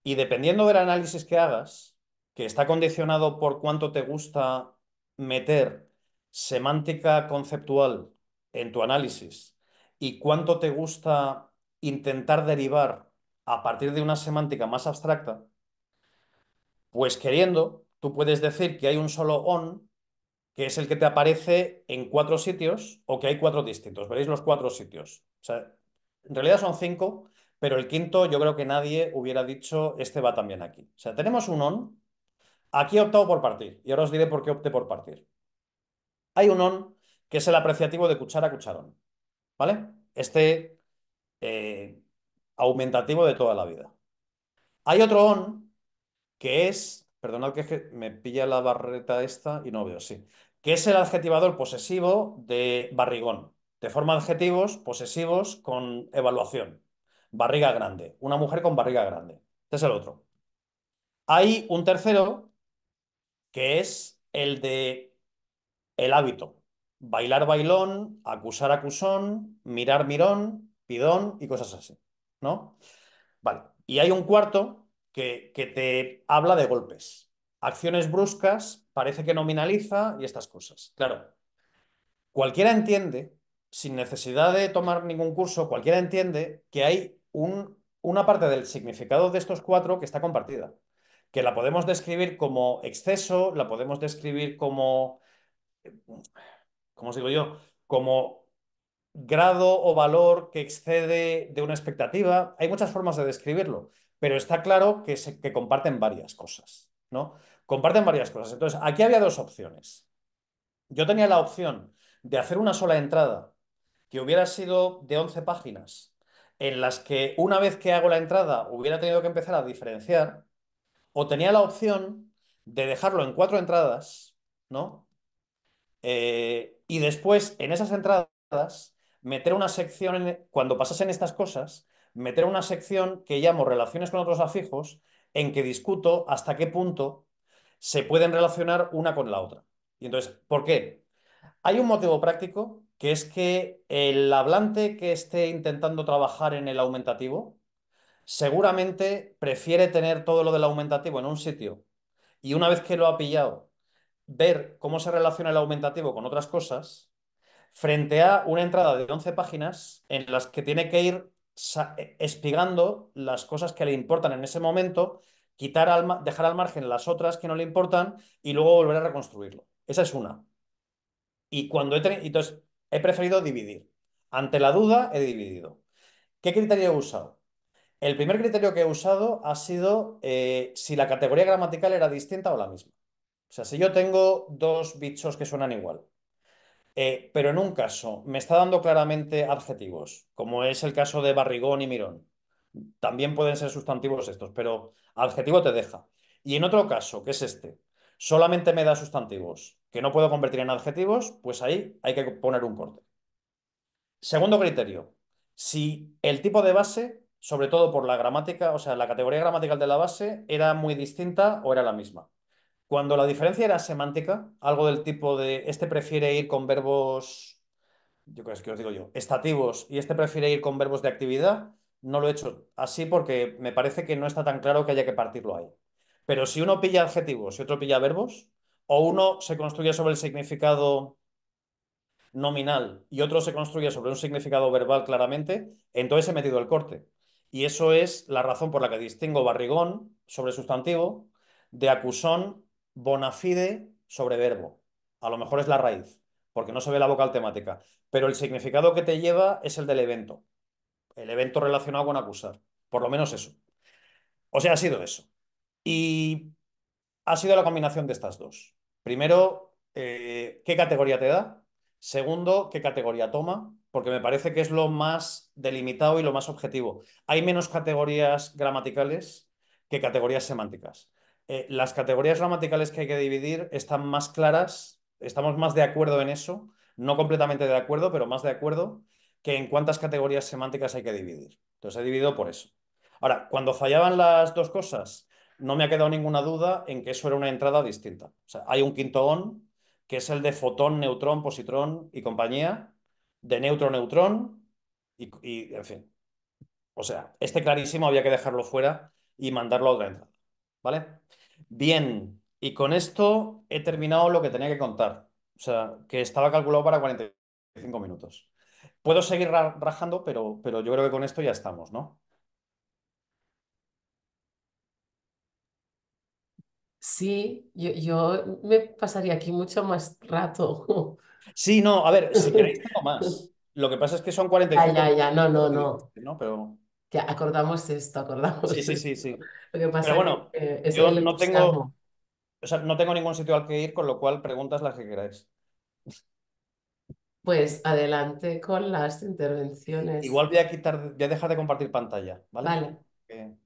Y dependiendo del análisis que hagas, que está condicionado por cuánto te gusta meter semántica conceptual en tu análisis y cuánto te gusta intentar derivar a partir de una semántica más abstracta, pues queriendo, tú puedes decir que hay un solo on que es el que te aparece en cuatro sitios o que hay cuatro distintos. Veréis los cuatro sitios. O sea, en realidad son cinco, pero el quinto yo creo que nadie hubiera dicho este va también aquí. O sea, tenemos un on. Aquí he optado por partir y ahora os diré por qué opté por partir. Hay un on que es el apreciativo de cuchara a cucharón. ¿Vale? Este eh, aumentativo de toda la vida. Hay otro on que es Perdonad que, me pilla la barreta esta y no veo, sí. Que es el adjetivador posesivo de barrigón. De forma adjetivos posesivos con evaluación. Barriga grande. Una mujer con barriga grande. Este es el otro. Hay un tercero que es el de el hábito. Bailar bailón, acusar acusón, mirar mirón, pidón y cosas así. ¿No? Vale. Y hay un cuarto que, te habla de golpes. Acciones bruscas, parece que nominaliza y estas cosas. Claro, cualquiera entiende, sin necesidad de tomar ningún curso, cualquiera entiende que hay una parte del significado de estos cuatro que está compartida, que la podemos describir como exceso, la podemos describir como, ¿cómo os digo yo? Como grado o valor que excede de una expectativa. Hay muchas formas de describirlo pero está claro que, se, comparten varias cosas, ¿no? Comparten varias cosas. Entonces, aquí había dos opciones. Yo tenía la opción de hacer una sola entrada que hubiera sido de 11 páginas, en las que una vez que hago la entrada hubiera tenido que empezar a diferenciar, o tenía la opción de dejarlo en cuatro entradas, ¿no? Eh, y después, en esas entradas, meter una sección cuando pasasen estas cosas, meter una sección que llamo relaciones con otros afijos, en que discuto hasta qué punto se pueden relacionar una con la otra. Y entonces, ¿por qué? Hay un motivo práctico que es que el hablante que esté intentando trabajar en el aumentativo seguramente prefiere tener todo lo del aumentativo en un sitio y una vez que lo ha pillado, ver cómo se relaciona el aumentativo con otras cosas frente a una entrada de 11 páginas en las que tiene que ir e, espigando las cosas que le importan en ese momento, quitar dejar al margen las otras que no le importan y luego volver a reconstruirlo. Esa es una. Y cuando he entonces, he preferido dividir. Ante la duda, he dividido. ¿Qué criterio he usado? El primer criterio que he usado ha sido eh, si la categoría gramatical era distinta o la misma. O sea, si yo tengo dos bichos que suenan igual, eh, pero en un caso me está dando claramente adjetivos, como es el caso de barrigón y mirón. También pueden ser sustantivos estos, pero adjetivo te deja. Y en otro caso, que es este, solamente me da sustantivos que no puedo convertir en adjetivos, pues ahí hay que poner un corte. Segundo criterio, si el tipo de base, sobre todo por la gramática, o sea, la categoría gramatical de la base, era muy distinta o era la misma. Cuando la diferencia era semántica, algo del tipo de este prefiere ir con verbos, yo creo que os digo yo, estativos y este prefiere ir con verbos de actividad, no lo he hecho así porque me parece que no está tan claro que haya que partirlo ahí. Pero si uno pilla adjetivos y otro pilla verbos, o uno se construye sobre el significado nominal y otro se construye sobre un significado verbal claramente, entonces he metido el corte. Y eso es la razón por la que distingo barrigón sobre sustantivo de acusón bona fide sobre verbo. A lo mejor es la raíz, porque no se ve la vocal temática. Pero el significado que te lleva es el del evento. El evento relacionado con acusar. Por lo menos eso. O sea, ha sido eso. Y ha sido la combinación de estas dos. Primero, eh, ¿qué categoría te da? Segundo, ¿qué categoría toma? Porque me parece que es lo más delimitado y lo más objetivo. Hay menos categorías gramaticales que categorías semánticas. Eh, las categorías gramaticales que hay que dividir están más claras, estamos más de acuerdo en eso, no completamente de acuerdo, pero más de acuerdo que en cuántas categorías semánticas hay que dividir. Entonces he dividido por eso. Ahora, cuando fallaban las dos cosas, no me ha quedado ninguna duda en que eso era una entrada distinta. O sea, hay un quinto on, que es el de fotón, neutrón, positrón y compañía, de neutro, neutrón y, y en fin. O sea, este clarísimo había que dejarlo fuera y mandarlo a otra entrada. ¿Vale? Bien, y con esto he terminado lo que tenía que contar. O sea, que estaba calculado para 45 minutos. Puedo seguir rajando, pero, pero yo creo que con esto ya estamos, ¿no? Sí, yo, me pasaría aquí mucho más rato. Sí, no, a ver, si queréis tengo más. Lo que pasa es que son 45 ya, ah, ya, ya, no, no, no. ¿no? Pero que acordamos esto, acordamos. Sí, sí, sí, sí. Pero bueno, eh, yo no tengo, o sea, no tengo ningún sitio al que ir, con lo cual preguntas las que queráis. Pues adelante con las intervenciones. Igual voy a quitar, voy a dejar de compartir pantalla, ¿vale? Vale.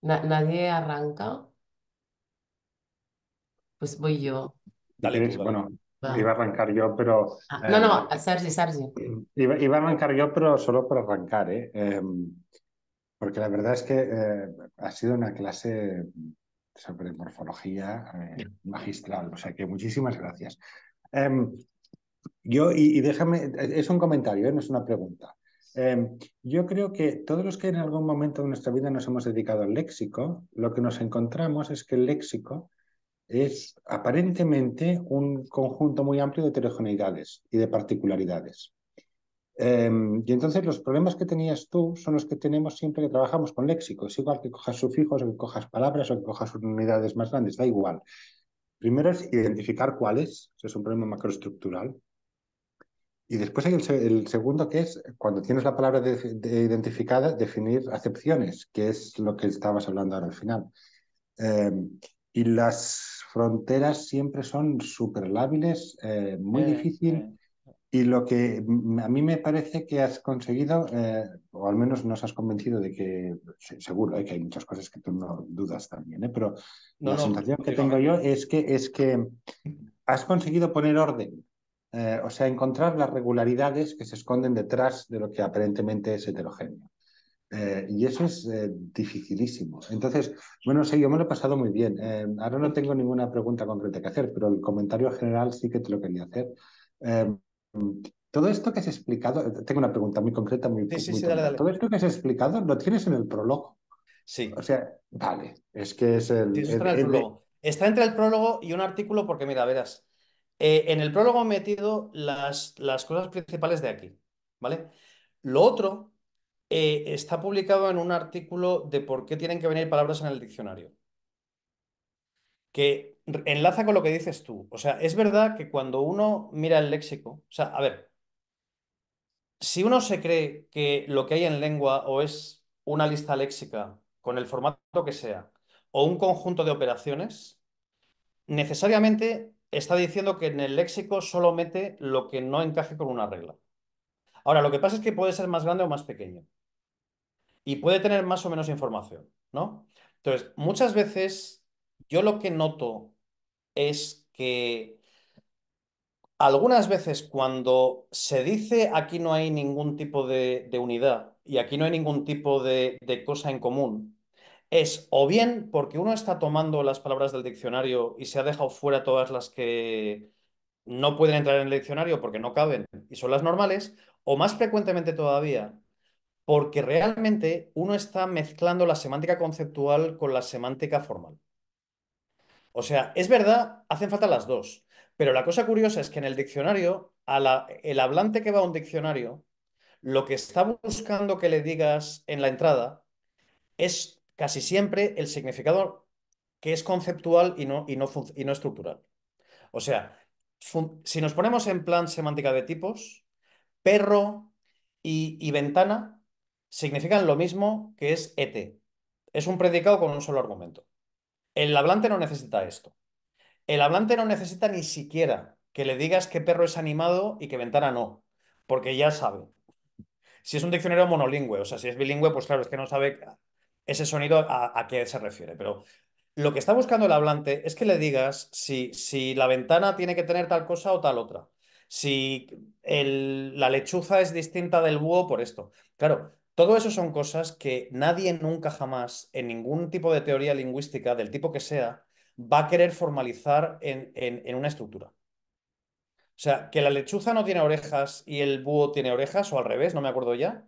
nadie arranca. Pues voy yo. Bueno, iba a arrancar yo, pero... Ah, no, no, eh, a Sergi, Iba, a arrancar yo, pero solo por arrancar, ¿eh? Em, porque la verdad es que eh, ha sido una clase sobre morfología eh, magistral, o sea que muchísimas gracias. Em, yo, y, déjame, es un comentario, no es una pregunta. Em, yo creo que todos los que en algún momento de nuestra vida nos hemos dedicado al léxico, lo que nos encontramos es que el léxico es aparentemente un conjunto muy amplio de heterogeneidades y de particularidades. Em, y entonces los problemas que tenías tú son los que tenemos siempre que trabajamos con léxico. Es igual que cojas sufijos o que cojas palabras o que cojas unidades más grandes, da igual. Primero es identificar cuáles, eso es un problema macroestructural. Y después hay el, segundo que es, cuando tienes la palabra de, identificada, definir acepciones, que es lo que estabas hablando ahora al final. Eh, y las fronteras siempre son súper lábiles, eh, muy difícil. Y lo que a mí me parece que has conseguido, eh, o al menos nos has convencido de que, seguro eh, que hay muchas cosas que tú no dudas también, pero la no, sensación que tengo yo es que, es que has conseguido poner orden, o sea, encontrar las regularidades que se esconden detrás de lo que aparentemente es heterogéneo. Eh, y eso es eh, dificilísimo. Entonces, bueno, sí, yo me lo he pasado muy bien. Eh, ahora no tengo ninguna pregunta concreta que hacer, pero el comentario general sí que te lo quería hacer. todo esto que has explicado, tengo una pregunta muy concreta, muy, sí, sí, sí, dale, dale. Todo esto que has explicado lo tienes en el prólogo. Sí. O sea, vale, es que es el. Está entre el prólogo y un artículo, porque mira, verás. en el prólogo he metido las, las cosas principales de aquí, ¿vale? Lo otro eh, está publicado en un artículo de por qué tienen que venir palabras en el diccionario, que enlaza con lo que dices tú. O sea, es verdad que cuando uno mira el léxico, o sea, a ver, si uno se cree que lo que hay en lengua o es una lista léxica con el formato que sea, o un conjunto de operaciones, necesariamente está diciendo que en el léxico solo mete lo que no encaje con una regla. Ahora, lo que pasa es que puede ser más grande o más pequeño y puede tener más o menos información, ¿no? Entonces, muchas veces yo lo que noto es que algunas veces cuando se dice aquí no hay ningún tipo de, unidad y aquí no hay ningún tipo de, de cosa en común, es o bien porque uno está tomando las palabras del diccionario y se ha dejado fuera todas las que no pueden entrar en el diccionario porque no caben y son las normales, o más frecuentemente todavía, porque realmente uno está mezclando la semántica conceptual con la semántica formal. O sea, es verdad, hacen falta las dos, pero la cosa curiosa es que en el diccionario, el hablante que va a un diccionario, lo que está buscando que le digas en la entrada es casi siempre el significado que es conceptual y no, y no, estructural. O sea, si nos ponemos en plan semántica de tipos, perro y ventana significan lo mismo que es ET. Es un predicado con un solo argumento. El hablante no necesita esto. El hablante no necesita ni siquiera que le digas qué perro es animado y qué ventana no, porque ya sabe. Si es un diccionario monolingüe, o sea, si es bilingüe, pues claro, es que no sabe ese sonido a, qué se refiere. Pero lo que está buscando el hablante es que le digas si, si la ventana tiene que tener tal cosa o tal otra. Si la lechuza es distinta del búho por esto. Claro, todo eso son cosas que nadie nunca jamás, en ningún tipo de teoría lingüística, del tipo que sea, va a querer formalizar en, en una estructura. O sea, que la lechuza no tiene orejas y el búho tiene orejas, o al revés, no me acuerdo ya,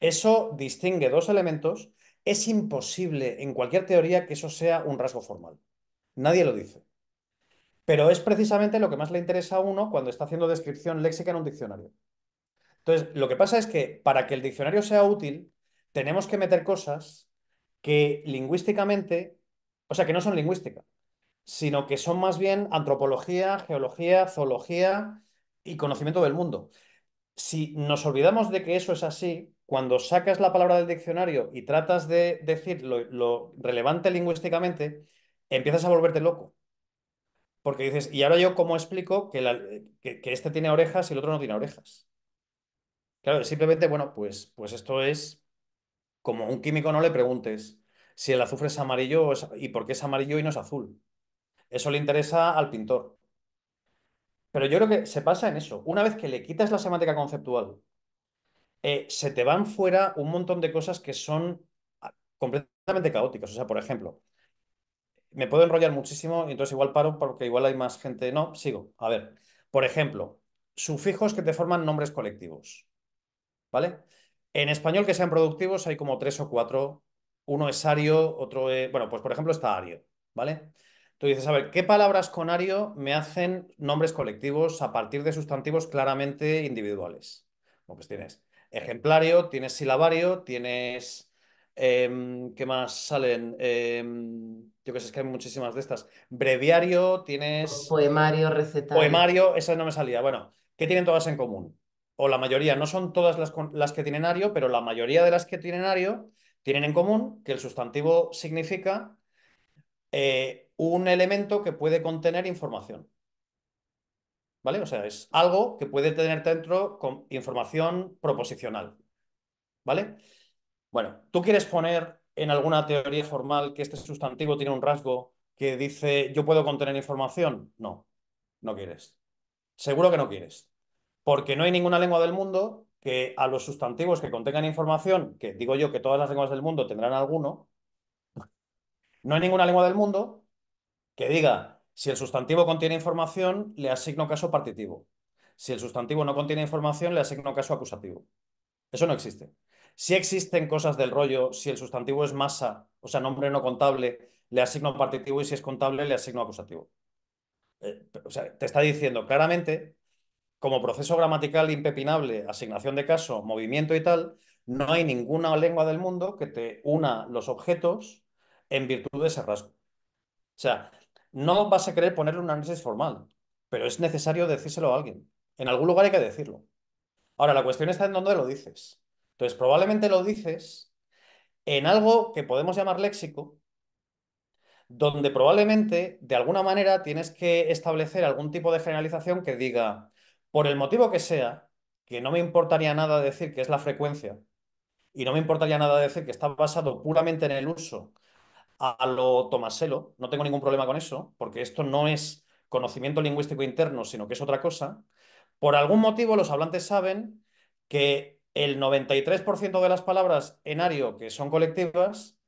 eso distingue dos elementos. Es imposible en cualquier teoría que eso sea un rasgo formal. Nadie lo dice. Pero es precisamente lo que más le interesa a uno cuando está haciendo descripción léxica en un diccionario. Entonces, lo que pasa es que para que el diccionario sea útil, tenemos que meter cosas que lingüísticamente, o sea, que no son lingüística, sino que son más bien antropología, geología, zoología y conocimiento del mundo. Si nos olvidamos de que eso es así, cuando sacas la palabra del diccionario y tratas de decir lo, relevante lingüísticamente, empiezas a volverte loco. Porque dices, ¿y ahora yo cómo explico que este tiene orejas y el otro no tiene orejas? Claro, simplemente, bueno, pues, pues esto es como un químico no le preguntes si el azufre es amarillo y por qué es amarillo y no es azul. Eso le interesa al pintor. Pero yo creo que se pasa en eso. Una vez que le quitas la semántica conceptual, eh, se te van fuera un montón de cosas que son ah, completamente caóticas. O sea, por ejemplo, me puedo enrollar muchísimo y entonces igual paro porque igual hay más gente. No, sigo. A ver, por ejemplo, sufijos que te forman nombres colectivos. ¿vale? En español que sean productivos hay como tres o cuatro. Uno es ario, otro es... Bueno, pues por ejemplo está ario, ¿vale? Tú dices, a ver, ¿qué palabras con ario me hacen nombres colectivos a partir de sustantivos claramente individuales? pues tienes ejemplario, tienes silabario, tienes... Em, ¿Qué más salen? Em, yo que sé, es que hay muchísimas de estas. Breviario, tienes... Poemario, recetario. Poemario, esa no me salía. Bueno, ¿qué tienen todas en común? o la mayoría, no son todas las, que tienen ario, pero la mayoría de las que tienen ario tienen en común que el sustantivo significa eh, un elemento que puede contener información. ¿Vale? O sea, es algo que puede tener dentro información proposicional. ¿Vale? Bueno, tú quieres poner en alguna teoría formal que este sustantivo tiene un rasgo que dice yo puedo contener información. No, no quieres. Seguro que no quieres porque no hay ninguna lengua del mundo que a los sustantivos que contengan información, que digo yo que todas las lenguas del mundo tendrán alguno, no hay ninguna lengua del mundo que diga si el sustantivo contiene información, le asigno caso partitivo. Si el sustantivo no contiene información, le asigno caso acusativo. Eso no existe. Si existen cosas del rollo, si el sustantivo es masa, o sea, nombre no contable, le asigno partitivo y si es contable, le asigno acusativo. Eh, o sea, te está diciendo claramente como proceso gramatical impepinable, asignación de caso, movimiento y tal, no hay ninguna lengua del mundo que te una los objetos en virtud de ese rasgo. O sea, no vas a querer ponerle un análisis formal, pero es necesario decírselo a alguien. En algún lugar hay que decirlo. Ahora, la cuestión está en dónde lo dices. Entonces, probablemente lo dices en algo que podemos llamar léxico, donde probablemente, de alguna manera, tienes que establecer algún tipo de generalización que diga, por el motivo que sea, que no me importaría nada decir que es la frecuencia y no me importaría nada decir que está basado puramente en el uso a lo Tomaselo, no tengo ningún problema con eso, porque esto no es conocimiento lingüístico interno, sino que es otra cosa, por algún motivo los hablantes saben que el 93% de las palabras en ario que son colectivas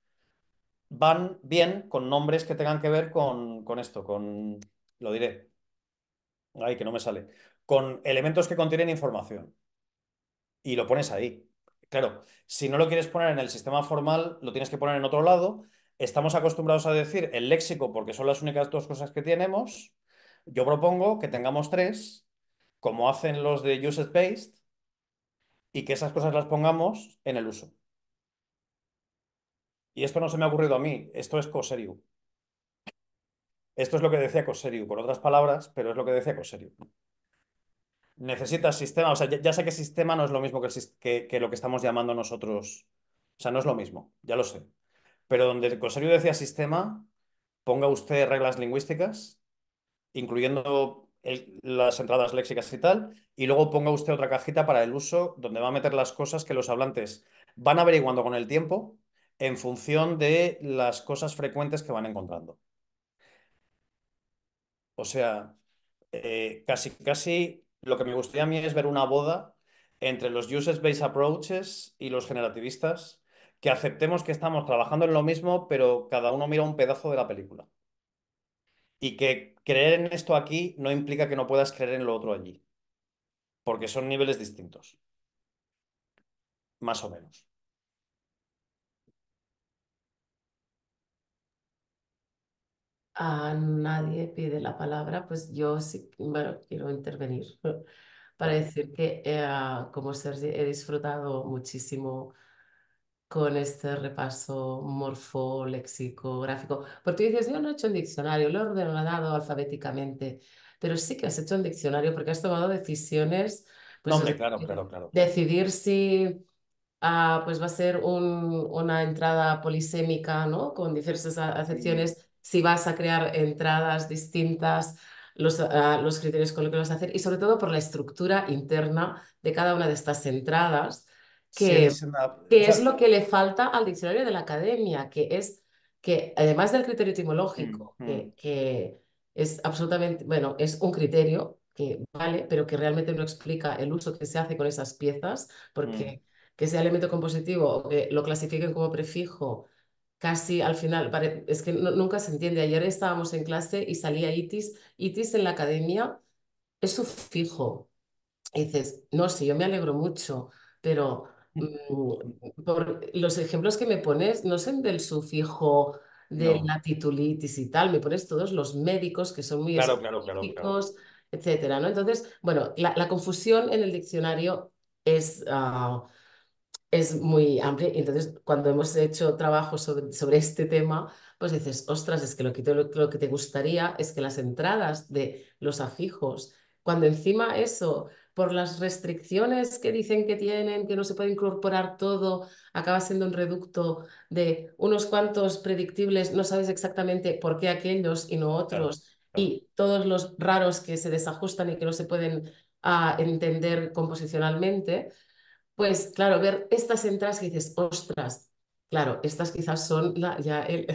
van bien con nombres que tengan que ver con, con esto, con... lo diré. Ay, que no me sale con elementos que contienen información y lo pones ahí. Claro, si no lo quieres poner en el sistema formal, lo tienes que poner en otro lado. Estamos acostumbrados a decir el léxico porque son las únicas dos cosas que tenemos. Yo propongo que tengamos tres, como hacen los de Usage Based, y que esas cosas las pongamos en el uso. Y esto no se me ha ocurrido a mí, esto es coserio. Esto es lo que decía coserio, por otras palabras, pero es lo que decía coserio. Necesita sistema, o sea, ya, sé que sistema no es lo mismo que, lo que estamos llamando nosotros, o sea, no es lo mismo, ya lo sé. Pero donde el consejo decía sistema, ponga usted reglas lingüísticas, incluyendo las entradas léxicas y tal, y luego ponga usted otra cajita para el uso, donde va a meter las cosas que los hablantes van averiguando con el tiempo en función de las cosas frecuentes que van encontrando. O sea, eh, casi, casi lo que me gustaría a mí es ver una boda entre los users based approaches y los generativistas, que aceptemos que estamos trabajando en lo mismo, pero cada uno mira un pedazo de la película. Y que creer en esto aquí no implica que no puedas creer en lo otro allí, porque son niveles distintos, más o menos. a nadie pide la palabra, pues yo sí, bueno, quiero intervenir para decir que eh, ah, como he disfrutado muchísimo con este repaso morfo, léxico, gráfico, porque dices, yo no he hecho un diccionario, lo he ordenado alfabéticamente, pero sí que has hecho un diccionario porque has tomado decisiones. Pues, claro, claro, claro. Decidir si ah, pues va a ser un, una entrada polisémica, ¿no? Con diversas acepciones si vas a crear entradas distintas, los, ah, los criterios con los que vas a hacer y sobre todo por la estructura interna de cada una de estas entradas, que, es, que es lo que le falta al diccionario de la academia, que es que además del criterio etimológico, que, es absolutamente, bueno, es un criterio que vale, pero que realmente no explica el uso que se hace con esas piezas, porque mm. que sea elemento compositivo o que lo clasifiquen como prefijo casi al final, es que nunca se entiende. Ayer estábamos en clase y salía ITIS. ITIS en la academia es sufijo. Y dices, no, sí, yo me alegro mucho, pero mm, por los ejemplos que me pones no son del sufijo de la titulitis y tal, me pones todos los médicos que son muy específicos, etcétera, ¿no? Entonces, bueno, la, confusión en el diccionario es... Ah, es muy amplia. Entonces, cuando hemos hecho trabajo sobre, este tema, pues dices, ostras, es que lo que, te, lo, que te gustaría es que las entradas de los afijos, cuando encima eso, por las restricciones que dicen que tienen, que no se puede incorporar todo, acaba siendo un reducto de unos cuantos predictibles, no sabes exactamente por qué aquellos y no otros, y todos los raros que se desajustan y que no se pueden ah, entender composicionalmente, pues claro, ver estas entradas que dices, ostras, claro, estas quizás son ya eh,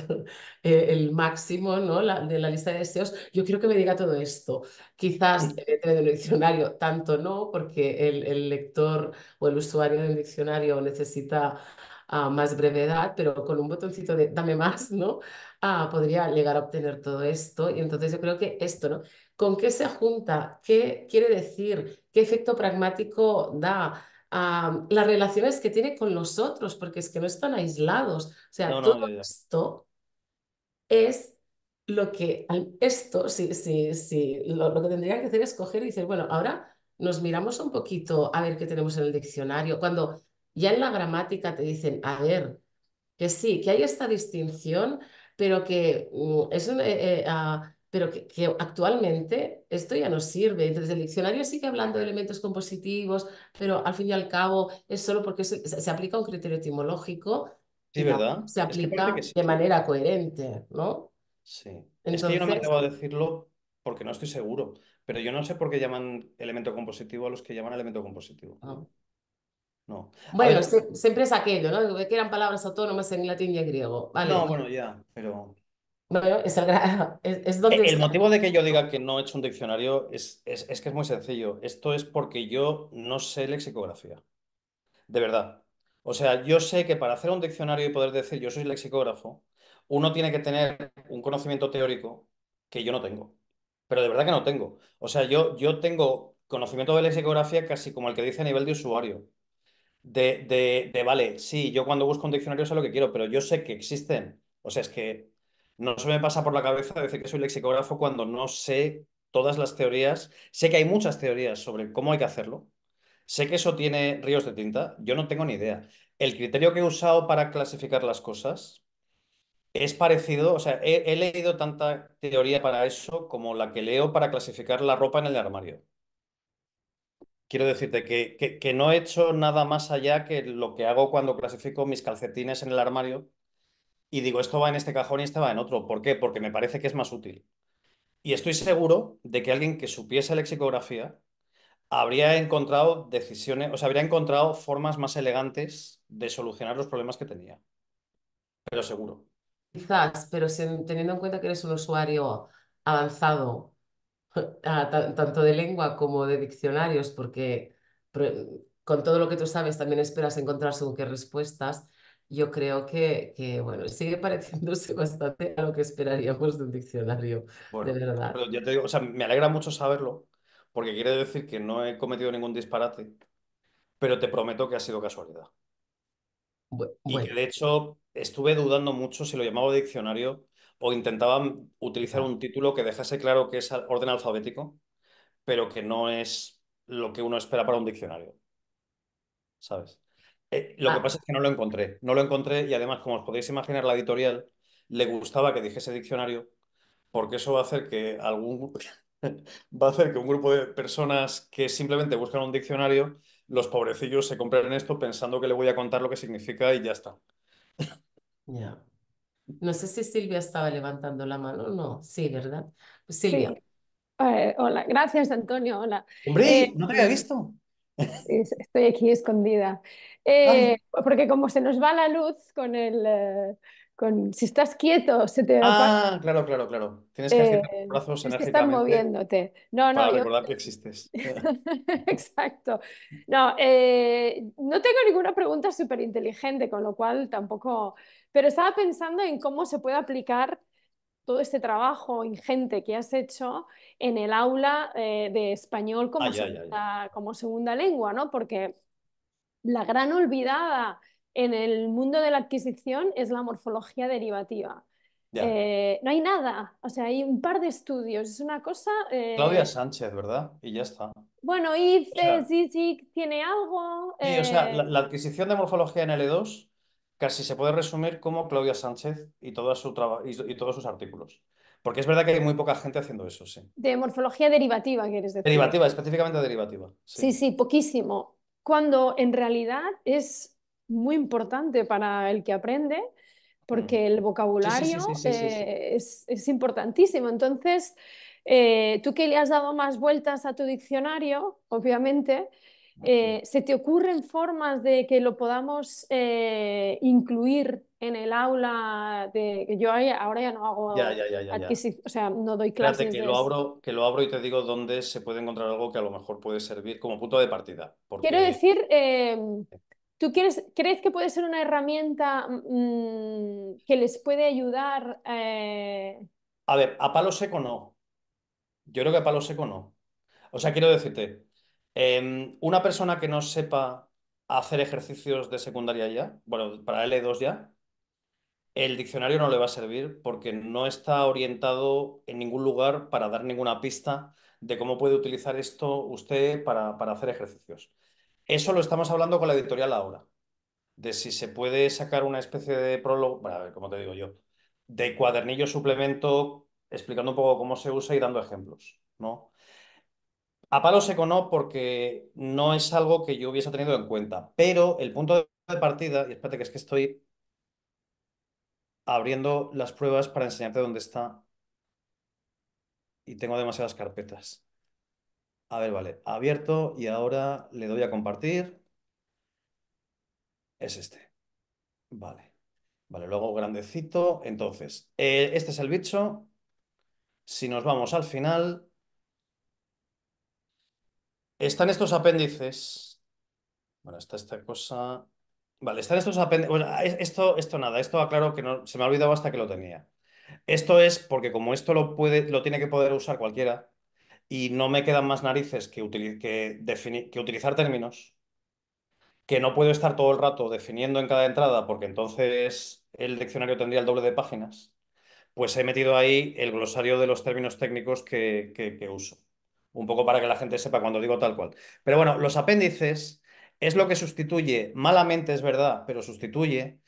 el, máximo ¿no? de la lista de deseos. Yo quiero que me diga todo esto. Quizás tener del diccionario tanto no, porque el, lector o el usuario del diccionario necesita ah, más brevedad, pero con un botoncito de dame más, ¿no? Ah, podría llegar a obtener todo esto. Y entonces yo creo que esto, ¿no? ¿Con qué se junta? ¿Qué quiere decir? ¿Qué efecto pragmático da? las relaciones que tiene con los otros, porque es que no están aislados. O sea, todo esto es lo que, esto, sí, sí, sí, lo, que tendrían que hacer es coger y decir, bueno, ahora nos miramos un poquito a ver qué tenemos en el diccionario. Cuando ya en la gramática te dicen, a ver, que sí, que hay esta distinción, pero que mm, es un, eh, eh, ah, pero que, actualmente esto ya no sirve. Entonces, el diccionario sigue hablando de elementos compositivos, pero al fin y al cabo es solo porque se, aplica un criterio etimológico. Sí, ¿verdad? Se aplica de manera coherente, ¿no? Sí. yo no me atrevo a decirlo porque no estoy seguro, pero yo no sé por qué llaman elemento compositivo a los que llaman elemento compositivo. Ah. No. Bueno, siempre es aquello, ¿no? Que eran palabras autónomas en latín y en griego. Vale. No, bueno, ya, pero es e, el, el motivo de que yo diga que no he hecho un diccionario es, que es muy sencillo. Esto es porque yo no sé lexicografía. De verdad. O sea, yo sé que para hacer un diccionario y poder decir yo soy lexicógrafo, uno tiene que tener un conocimiento teórico que yo no tengo. Pero de verdad que no tengo. O sea, yo, yo tengo conocimiento de lexicografía casi como el que dice a nivel de usuario. De, de, de, vale, sí, yo cuando busco un diccionario sé lo que quiero, pero yo sé que existen. O sea, es que no se me pasa por la cabeza decir que soy lexicógrafo cuando no sé todas las teorías. Sé que hay muchas teorías sobre cómo hay que hacerlo. Sé que eso tiene ríos de tinta. Yo no tengo ni idea. El criterio que he usado para clasificar las cosas es parecido. O sea, he, leído tanta teoría para eso como la que leo para clasificar la ropa en el armario. Quiero decirte que no he hecho nada más allá que lo que hago cuando clasifico mis calcetines en el armario y digo, esto va en este cajón y este va en otro. ¿Por qué? Porque me parece que es más útil. Y estoy seguro de que alguien que supiese lexicografía habría encontrado decisiones, o sea, habría encontrado formas más elegantes de solucionar los problemas que tenía. Pero seguro. Quizás, pero teniendo en cuenta que eres un usuario avanzado, tanto de lengua como de diccionarios, porque con todo lo que tú sabes también esperas encontrar según qué respuestas, yo creo que, bueno, sigue pareciéndose bastante a lo que esperaríamos de un diccionario, de verdad. o sea, me alegra mucho saberlo, porque quiere decir que no he cometido ningún disparate, pero te prometo que ha sido casualidad. y que de hecho estuve dudando mucho si lo llamaba diccionario o intentaba utilizar un título que dejase claro que es orden alfabético, pero que no es lo que uno espera para un diccionario. ¿Sabes? Eh, lo que ah. pasa es que no lo encontré. No lo encontré y además, como os podéis imaginar, la editorial le gustaba que dijese diccionario porque eso va a hacer que algún... va a hacer que un grupo de personas que simplemente buscan un diccionario, los pobrecillos se compren esto pensando que le voy a contar lo que significa y ya está. Ya, No sé si Silvia estaba levantando la mano, no, sí, ¿verdad? Pues Silvia. Eh, hola, gracias Antonio, hola. Hombre, eh, no te había visto. Estoy aquí escondida. Eh, porque como se nos va la luz con el... Eh, con, si estás quieto, se te va Ah, claro, claro, claro. Tienes que hacer eh, los brazos es que están moviéndote. No, no. Para yo... recordar que existes. Exacto. No, no tengo ninguna pregunta súper inteligente, con lo cual tampoco. Pero estaba pensando en cómo se puede aplicar todo este trabajo ingente que has hecho en el aula eh, de español ah, como, segunda, lengua, ¿no? Porque la gran olvidada en el mundo de la adquisición es la morfología derivativa. Eh, no hay nada, o sea, hay un par de estudios, es una cosa... Eh, Claudia Sánchez, ¿verdad? Y ya está. Bueno, y tiene algo... Y, o sea, la, la adquisición de morfología en L2 casi se puede resumir como Claudia Sánchez y, su y, todos sus artículos. Porque es verdad que hay muy poca gente haciendo eso, sí. De morfología derivativa, quieres decir. Derivativa, específicamente derivativa. Sí, sí, poquísimo. Cuando en realidad es muy importante para el que aprende, porque el vocabulario es, importantísimo. Entonces, eh, tú que le has dado más vueltas a tu diccionario, obviamente, eh, ¿Se te ocurren formas de que lo podamos eh, incluir en el aula? De, yo ahora ya no hago ya, o sea, no doy clases. que, lo abro, que lo abro y te digo dónde se puede encontrar algo que a lo mejor puede servir como punto de partida. Quiero decir, em, ¿tú crees que puede ser una herramienta mm, que les puede ayudar? Eh? A ver, a palo seco no. Yo creo que a palo seco no. O sea, quiero decirte, Em, una persona que no sepa hacer ejercicios de secundaria ya, bueno, para L2 ya, el diccionario no le va a servir porque no está orientado en ningún lugar para dar ninguna pista de cómo puede utilizar esto usted para, para hacer ejercicios. Eso lo estamos hablando con la editorial ahora, de si se puede sacar una especie de prólogo, bueno, a ver, como te digo yo? De cuadernillo suplemento explicando un poco cómo se usa y dando ejemplos, ¿no? A palo seco no, porque no es algo que yo hubiese tenido en cuenta. Pero el punto de partida, y espérate que es que estoy abriendo las pruebas para enseñarte dónde está. Y tengo demasiadas carpetas. A ver, vale, abierto y ahora le doy a compartir. Es este. Vale. Vale, luego grandecito. Entonces, eh, este es el bicho. Si nos vamos al final, están estos apéndices. Bueno, está esta cosa. Vale, están estos apéndices. esto, esto nada, esto aclaro que no, se me ha olvidado hasta que lo tenía. Esto es porque como esto lo, puede, lo tiene que poder usar cualquiera y no me quedan más narices que, utilizar términos, que no puedo estar todo el rato definiendo en cada entrada porque entonces el diccionario tendría el doble de páginas, pues he metido ahí el glosario de los términos técnicos que uso un poco para que la gente sepa cuando digo tal cual. Pero bueno, los apéndices es lo que sustituye, malamente es verdad, pero sustituye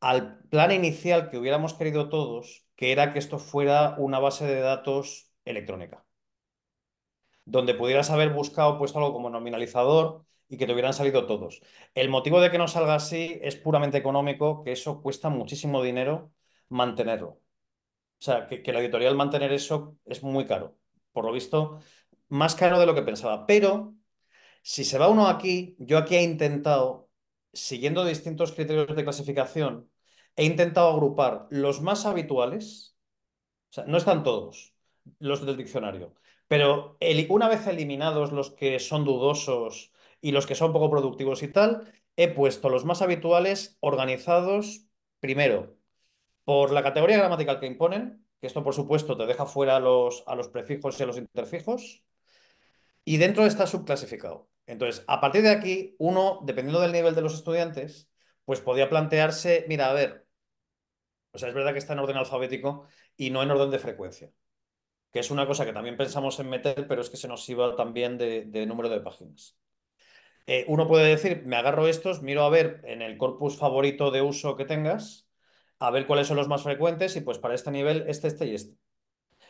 al plan inicial que hubiéramos querido todos, que era que esto fuera una base de datos electrónica, donde pudieras haber buscado puesto algo como nominalizador y que te hubieran salido todos. El motivo de que no salga así es puramente económico, que eso cuesta muchísimo dinero mantenerlo. O sea, que, que la editorial mantener eso es muy caro. Por lo visto, más caro de lo que pensaba. Pero si se va uno aquí, yo aquí he intentado, siguiendo distintos criterios de clasificación, he intentado agrupar los más habituales, o sea, no están todos los del diccionario, pero una vez eliminados los que son dudosos y los que son poco productivos y tal, he puesto los más habituales organizados primero por la categoría gramatical que imponen, que esto por supuesto te deja fuera los, a los prefijos y a los interfijos, y dentro está subclasificado. Entonces, a partir de aquí, uno, dependiendo del nivel de los estudiantes, pues podía plantearse, mira, a ver, o sea, es verdad que está en orden alfabético y no en orden de frecuencia, que es una cosa que también pensamos en meter, pero es que se nos iba también de, número de páginas. Eh, uno puede decir, me agarro estos, miro a ver en el corpus favorito de uso que tengas, a ver cuáles son los más frecuentes y pues para este nivel, este, este y este.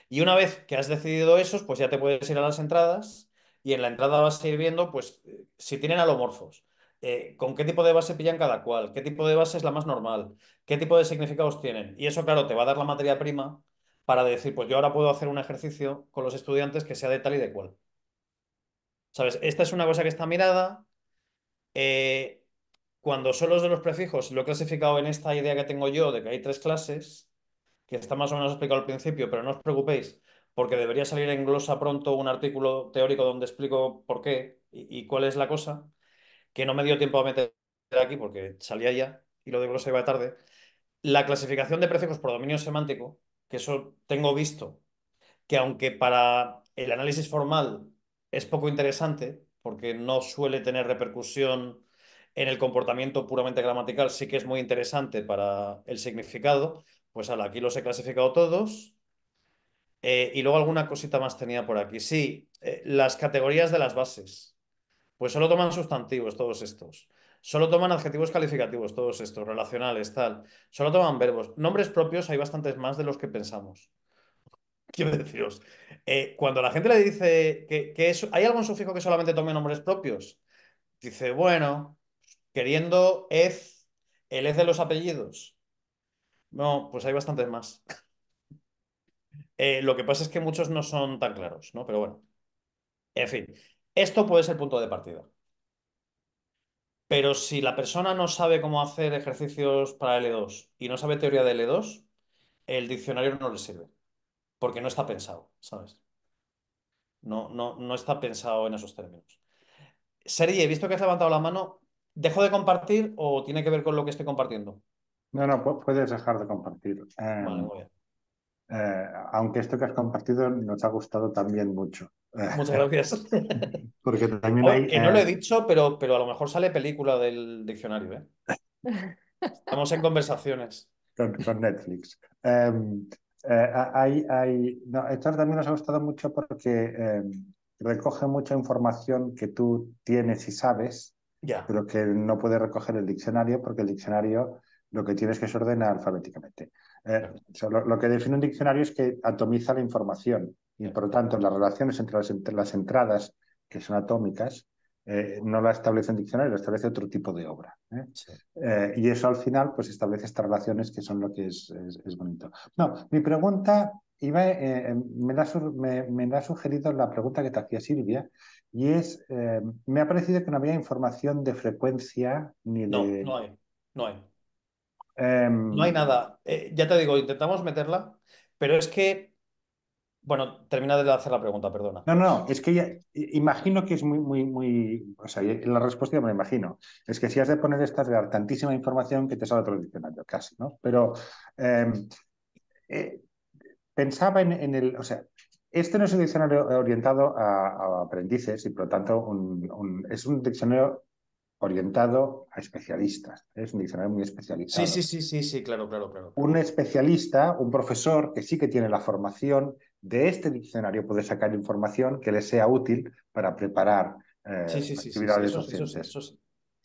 Y una vez que has decidido esos, pues ya te puedes ir a las entradas y en la entrada vas a ir viendo, pues, si tienen alomorfos, eh, con qué tipo de base pillan cada cual, qué tipo de base es la más normal, qué tipo de significados tienen. Y eso, claro, te va a dar la materia prima para decir, pues yo ahora puedo hacer un ejercicio con los estudiantes que sea de tal y de cual. ¿Sabes? Esta es una cosa que está mirada. Eh, cuando son los de los prefijos, lo he clasificado en esta idea que tengo yo de que hay tres clases, que está más o menos explicado al principio, pero no os preocupéis, porque debería salir en glosa pronto un artículo teórico donde explico por qué y, cuál es la cosa, que no me dio tiempo a meter aquí porque salía ya y lo de glosa iba tarde. La clasificación de prefijos por dominio semántico, que eso tengo visto, que aunque para el análisis formal es poco interesante, porque no suele tener repercusión en el comportamiento puramente gramatical, sí que es muy interesante para el significado, pues aquí los he clasificado todos, eh, y luego alguna cosita más tenía por aquí. Sí, eh, las categorías de las bases. Pues solo toman sustantivos todos estos. Solo toman adjetivos calificativos todos estos, relacionales, tal. Solo toman verbos. Nombres propios hay bastantes más de los que pensamos. Quiero deciros, eh, cuando la gente le dice que, es, hay algún sufijo que solamente tome nombres propios, dice, bueno, queriendo es el es de los apellidos. No, pues hay bastantes más. Eh, lo que pasa es que muchos no son tan claros, ¿no? Pero bueno. En fin, esto puede ser punto de partida. Pero si la persona no sabe cómo hacer ejercicios para L2 y no sabe teoría de L2, el diccionario no le sirve, porque no está pensado, ¿sabes? No, no, no está pensado en esos términos. serie he visto que has levantado la mano. ¿Dejo de compartir o tiene que ver con lo que estoy compartiendo? No, no, puedes dejar de compartir. Vale, em, muy bien. Eh, aunque esto que has compartido nos ha gustado también mucho. Muchas gracias. Porque también oh, hay, no lo he eh, dicho, pero, pero a lo mejor sale película del diccionario. ¿eh? Estamos en conversaciones. Con, Netflix. Em, hay, hay... esto también nos ha gustado mucho porque em, recoge mucha información que tú tienes y sabes, pero que no puede recoger el diccionario porque el diccionario lo que tienes que es ordenar alfabéticamente. Eh, lo, que define un diccionario es que atomiza la información y por lo tanto las relaciones entre las, entradas que son atómicas eh, no la establece un diccionario, la establece otro tipo de obra. ¿eh? y eso al final pues establece estas relaciones que son lo que es, bonito. No, mi pregunta iba, em, me, la me, me, la ha sugerido la pregunta que te hacía Silvia y es, me ha parecido que no había información de frecuencia ni de... No, no hay, no hay. Em, no hay nada. Eh, ya te digo, intentamos meterla, pero es que. Bueno, termina de hacer la pregunta, perdona. No, no, es que imagino que es muy, muy, muy. O sea, la respuesta me imagino. Es que si has de poner esta, de dar tantísima información que te sale otro diccionario, casi, ¿no? Pero em, eh, pensaba en, el. O sea, este no es un diccionario orientado a, aprendices y por lo tanto es un diccionario orientado a especialistas. ¿eh? Es un diccionario muy especializado. Sí, sí, sí, sí, claro, claro, Un especialista, un profesor que sí que tiene la formación de este diccionario puede sacar información que le sea útil para preparar eh,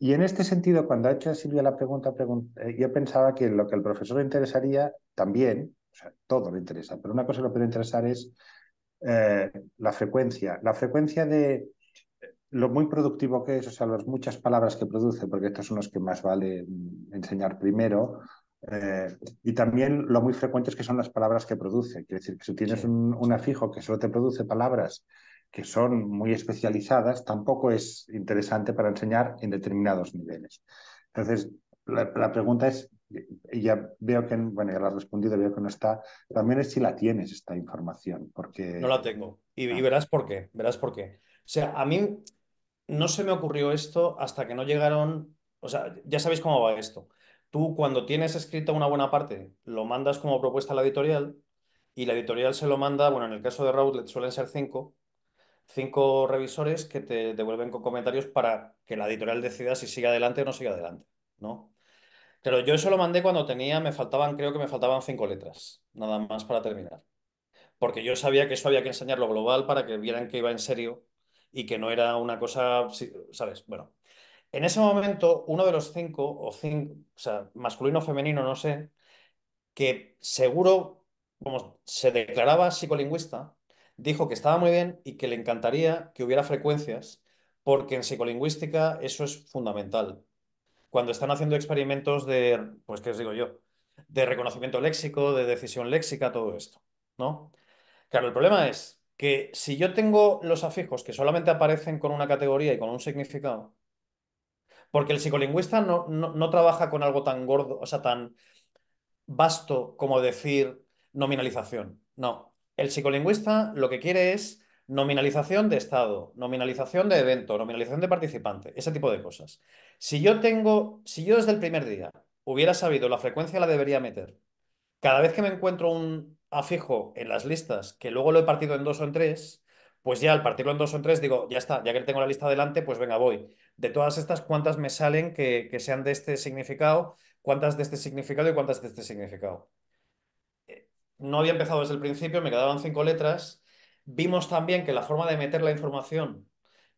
y en este sentido, cuando ha hecho Silvia la pregunta, eh, yo pensaba que lo que al profesor le interesaría también, o sea, todo le interesa, pero una cosa que le puede interesar es eh, la frecuencia. La frecuencia de lo muy productivo que es, o sea, las muchas palabras que produce, porque estos son los que más vale mm, enseñar primero, eh, y también lo muy frecuentes que son las palabras que produce. Quiere decir que si tienes un, afijo que solo te produce palabras que son muy especializadas, tampoco es interesante para enseñar en determinados niveles. Entonces, la, pregunta es, y ya veo que, bueno, ya la has respondido, veo que no está, también es si la tienes esta información, porque... No la tengo, y, y ah. verás por qué, verás por qué. O sea, a mí no se me ocurrió esto hasta que no llegaron, o sea, ya sabéis cómo va esto. Tú cuando tienes escrita una buena parte, lo mandas como propuesta a la editorial y la editorial se lo manda, bueno, en el caso de Routlet suelen ser cinco, cinco revisores que te devuelven con comentarios para que la editorial decida si sigue adelante o no sigue adelante, ¿no? Pero yo eso lo mandé cuando tenía, me faltaban, creo que me faltaban cinco letras, nada más para terminar. Porque yo sabía que eso había que enseñarlo global para que vieran que iba en serio y que no era una cosa, ¿sabes? Bueno, en ese momento, uno de los cinco, o cinco, o sea, masculino o femenino, no sé, que seguro, como se declaraba psicolingüista, dijo que estaba muy bien y que le encantaría que hubiera frecuencias, porque en psicolingüística eso es fundamental. Cuando están haciendo experimentos de, pues, ¿qué os digo yo? De reconocimiento léxico, de decisión léxica, todo esto, ¿no? Claro, el problema es, que si yo tengo los afijos que solamente aparecen con una categoría y con un significado, porque el psicolingüista no, no trabaja con algo tan gordo, o sea, tan vasto como decir nominalización. No, el psicolingüista lo que quiere es nominalización de estado, nominalización de evento, nominalización de participante, ese tipo de cosas. Si yo tengo, si yo desde el primer día hubiera sabido la frecuencia la debería meter, cada vez que me encuentro un a Fijo en las listas, que luego lo he partido en dos o en tres, pues ya al partirlo en dos o en tres digo, ya está, ya que tengo la lista delante, pues venga, voy. De todas estas, ¿cuántas me salen que, sean de este significado? ¿Cuántas de este significado y cuántas de este significado? Eh, no había empezado desde el principio, me quedaban cinco letras. Vimos también que la forma de meter la información,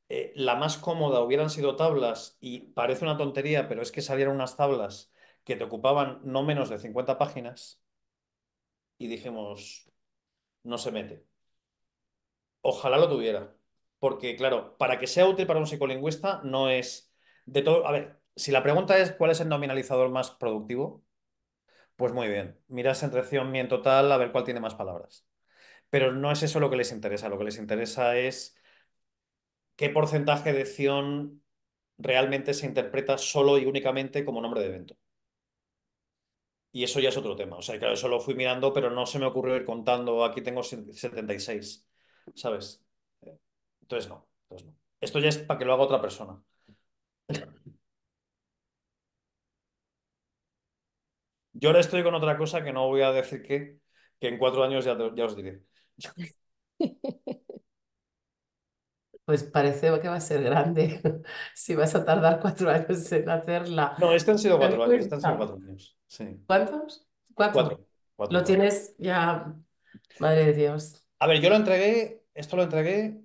eh, la más cómoda hubieran sido tablas, y parece una tontería, pero es que salieron unas tablas que te ocupaban no menos de 50 páginas y dijimos, no se mete. Ojalá lo tuviera, porque claro, para que sea útil para un psicolingüista no es de todo... A ver, si la pregunta es cuál es el nominalizador más productivo, pues muy bien, miras en acción y en total a ver cuál tiene más palabras. Pero no es eso lo que les interesa, lo que les interesa es qué porcentaje de acción realmente se interpreta solo y únicamente como nombre de evento. Y eso ya es otro tema. O sea, claro, eso lo fui mirando, pero no se me ocurrió ir contando, aquí tengo 76, ¿sabes? Eh, entonces no, no. Esto ya es para que lo haga otra persona. Yo ahora estoy con otra cosa que no voy a decir qué, que en cuatro años ya, ya os diré. pues parece que va a ser grande si vas a tardar cuatro años en hacerla. No, este han sido cuatro años, este ¿Cuántos? Cuatro. Lo tienes ya, madre de Dios. A ver, yo lo entregué, esto lo entregué,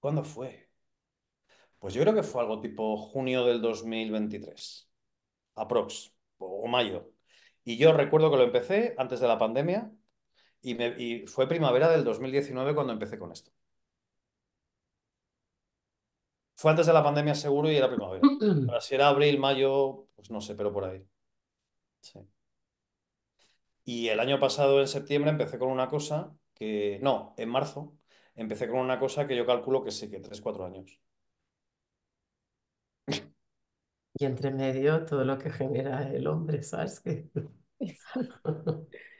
¿cuándo fue? Pues yo creo que fue algo tipo junio del 2023, aprox, o mayo. Y yo recuerdo que lo empecé antes de la pandemia y, y fue primavera del 2019 cuando empecé con esto. Fue antes de la pandemia seguro y era primavera. Ahora si era abril, mayo, pues no sé, pero por ahí. Y el año pasado, en septiembre, empecé con una cosa que. No, en marzo, empecé con una cosa que yo calculo que sí, que 3-4 años. Y entre medio, todo lo que genera el hombre, ¿sabes? qué?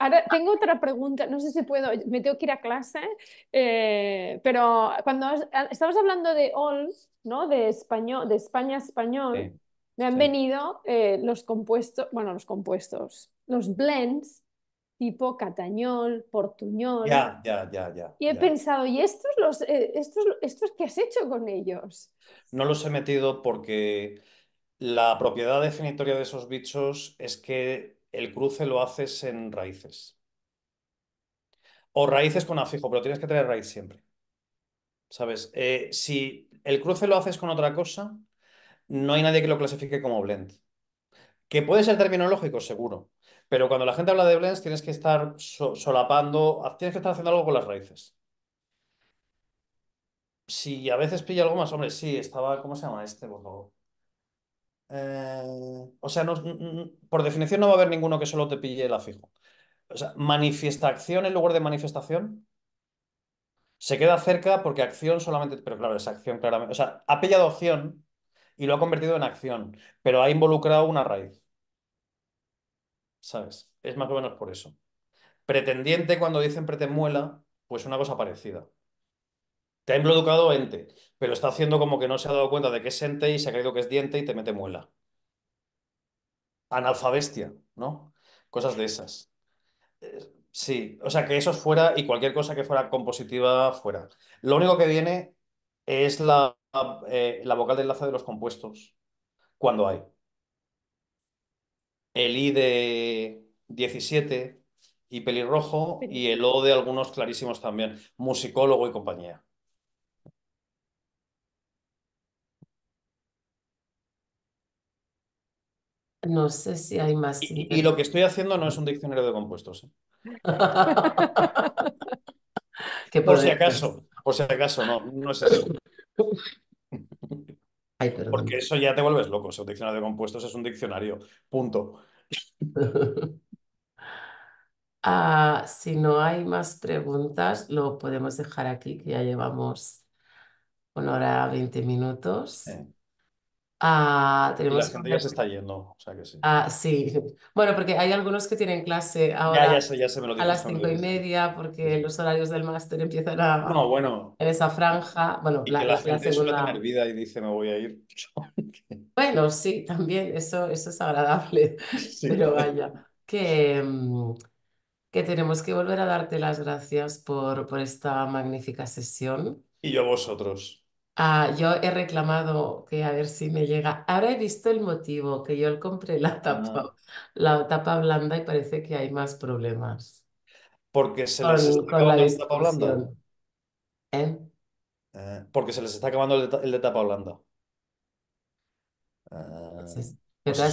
ahora tengo otra pregunta, no sé si puedo, me tengo que ir a clase, eh, pero cuando ah, Estamos hablando de all, ¿no? De español, de España español, me han venido eh, los compuestos, bueno, los compuestos, los blends tipo Catañol, Portuñol. Ya, ya, ya, ya. Y he pensado, ¿y estos, los, eh, estos, estos qué has hecho con ellos? No los he metido porque la propiedad definitoria de esos bichos es que el mm. cruce lo haces en raíces. O raíces con afijo, pero tienes que tener raíz siempre. ¿Sabes? Eh, si el cruce lo haces con otra cosa, no hay nadie que lo clasifique como blend. Que puede ser terminológico, seguro. Pero cuando la gente habla de blends, tienes que estar solapando, tienes que estar haciendo algo con las raíces. Si a veces pilla algo más, hombre, sí, estaba, ¿cómo se llama este, por favor? Eh, o sea, no, por definición no va a haber ninguno que solo te pille la afijo. O sea, manifestación en lugar de manifestación. Se queda cerca porque acción solamente, pero claro, es acción claramente. O sea, ha pillado acción y lo ha convertido en acción, pero ha involucrado una raíz. ¿Sabes? Es más o menos por eso. Pretendiente, cuando dicen pretemuela, pues una cosa parecida ha educado ente, pero está haciendo como que no se ha dado cuenta de que es ente y se ha creído que es diente y te mete muela. Analfabestia, ¿no? Cosas de esas. Eh, sí, o sea, que eso fuera y cualquier cosa que fuera compositiva fuera. Lo único que viene es la, eh, la vocal de enlace de los compuestos, cuando hay. El I de 17 y pelirrojo y el O de algunos clarísimos también, musicólogo y compañía. No sé si hay más. Y, lo que estoy haciendo no es un diccionario de compuestos. ¿eh? por si pues. acaso, por si acaso, no, no es eso. Porque eso ya te vuelves loco. sea un diccionario de compuestos es un diccionario. Punto. Ah, si no hay más preguntas, lo podemos dejar aquí, que ya llevamos una hora veinte minutos. Ah, tenemos la gente ya se está yendo, o sea que sí. Ah, bueno, porque hay algunos que tienen clase ahora ya, ya a las cinco y media, porque los horarios del máster empiezan a... No, bueno. En esa franja. Bueno, y la, que la, gente tener vida y dice, me voy a ir. bueno, sí, también, eso, eso es agradable. Pero vaya, que, mm, que tenemos que volver a darte las gracias por, por esta magnífica sesión. Y yo a vosotros. Ah, yo he reclamado que a ver si me llega. Ahora he visto el motivo, que yo compré la tapa, la tapa blanda y parece que hay más problemas Porque se les está acabando el de tapa blanda. ¿Eh? Eh, porque se les está acabando el de, tapa blanda. Pues eh, la, o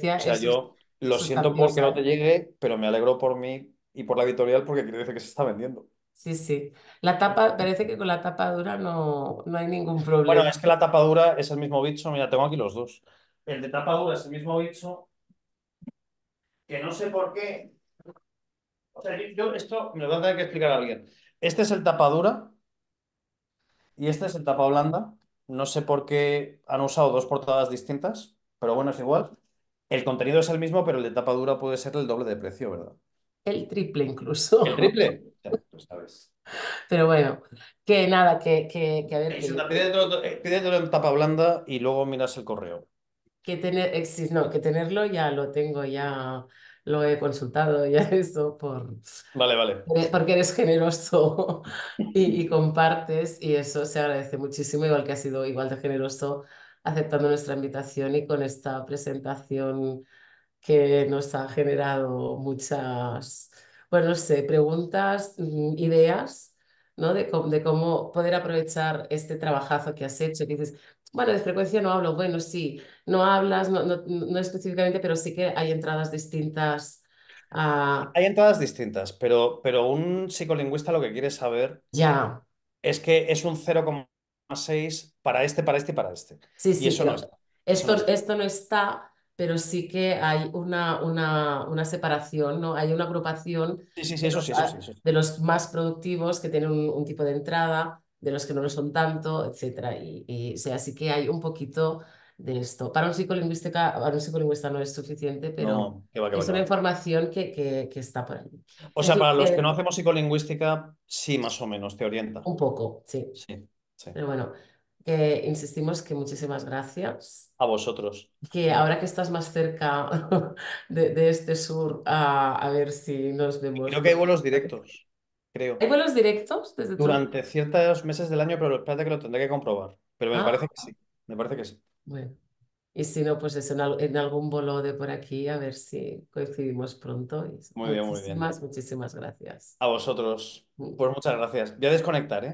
sea, yo lo siento porque no te llegue, pero me alegro por mí y por la editorial porque quiere decir que se está vendiendo. Sí, sí. La tapa, parece que con la tapa dura no, no hay ningún problema. Bueno, es que la tapa dura es el mismo bicho. Mira, tengo aquí los dos. El de tapa dura es el mismo bicho. Que no sé por qué. O sea, yo esto me lo voy a tener que explicar a alguien. Este es el tapa dura y este es el tapa blanda. No sé por qué han usado dos portadas distintas, pero bueno, es igual. El contenido es el mismo, pero el de tapa dura puede ser el doble de precio, ¿verdad? el triple incluso. ¿El triple? Ya, lo sabes. Pero bueno, que nada, que, que, que a ver. Pídetelo, en tapa blanda y luego miras el correo. Que, tener, eh, que tenerlo ya lo tengo, ya lo he consultado, ya eso por. Vale, vale. Eh, porque eres generoso y, compartes, y eso se agradece muchísimo, igual que ha sido igual de generoso aceptando nuestra invitación y con esta presentación que nos ha generado muchas, bueno, pues, no sé, preguntas, mm, ideas, ¿no? De, cómo poder aprovechar este trabajazo que has hecho, que dices, bueno, de frecuencia no hablo, bueno, sí, no hablas, no, específicamente, pero sí que hay entradas distintas. Hay entradas distintas, pero, pero un psicolingüista lo que quiere saber ya. es que es un 0,6 para este, para este y para este. Sí, sí, eso no Esto, esto no está pero sí que hay una, una, una separación, ¿no? Hay una agrupación de los más productivos que tienen un, tipo de entrada, de los que no lo son tanto, etc. Y, sea, que hay un poquito de esto. Para un, para un psicolingüista no es suficiente, pero es una información que, está por ahí. O sea, para los que no hacemos psicolingüística, sí, más o menos, te orienta. Un poco, sí. Sí, sí. Pero bueno, eh, insistimos que muchísimas gracias. A vosotros. Que ahora que estás más cerca de, este sur, a, ver si nos vemos. Creo que hay vuelos directos, creo. ¿Hay vuelos directos Durante ciertos meses del año, pero espérate que lo tendré que comprobar. Pero me ah. parece que sí, me parece que sí. y si no, pues eso, en, algún bolo de por aquí, a ver si coincidimos pronto. Y muy bien, muy bien. Muchísimas, muchísimas gracias. A vosotros. Pues muchas gracias. Voy a desconectar, ¿eh?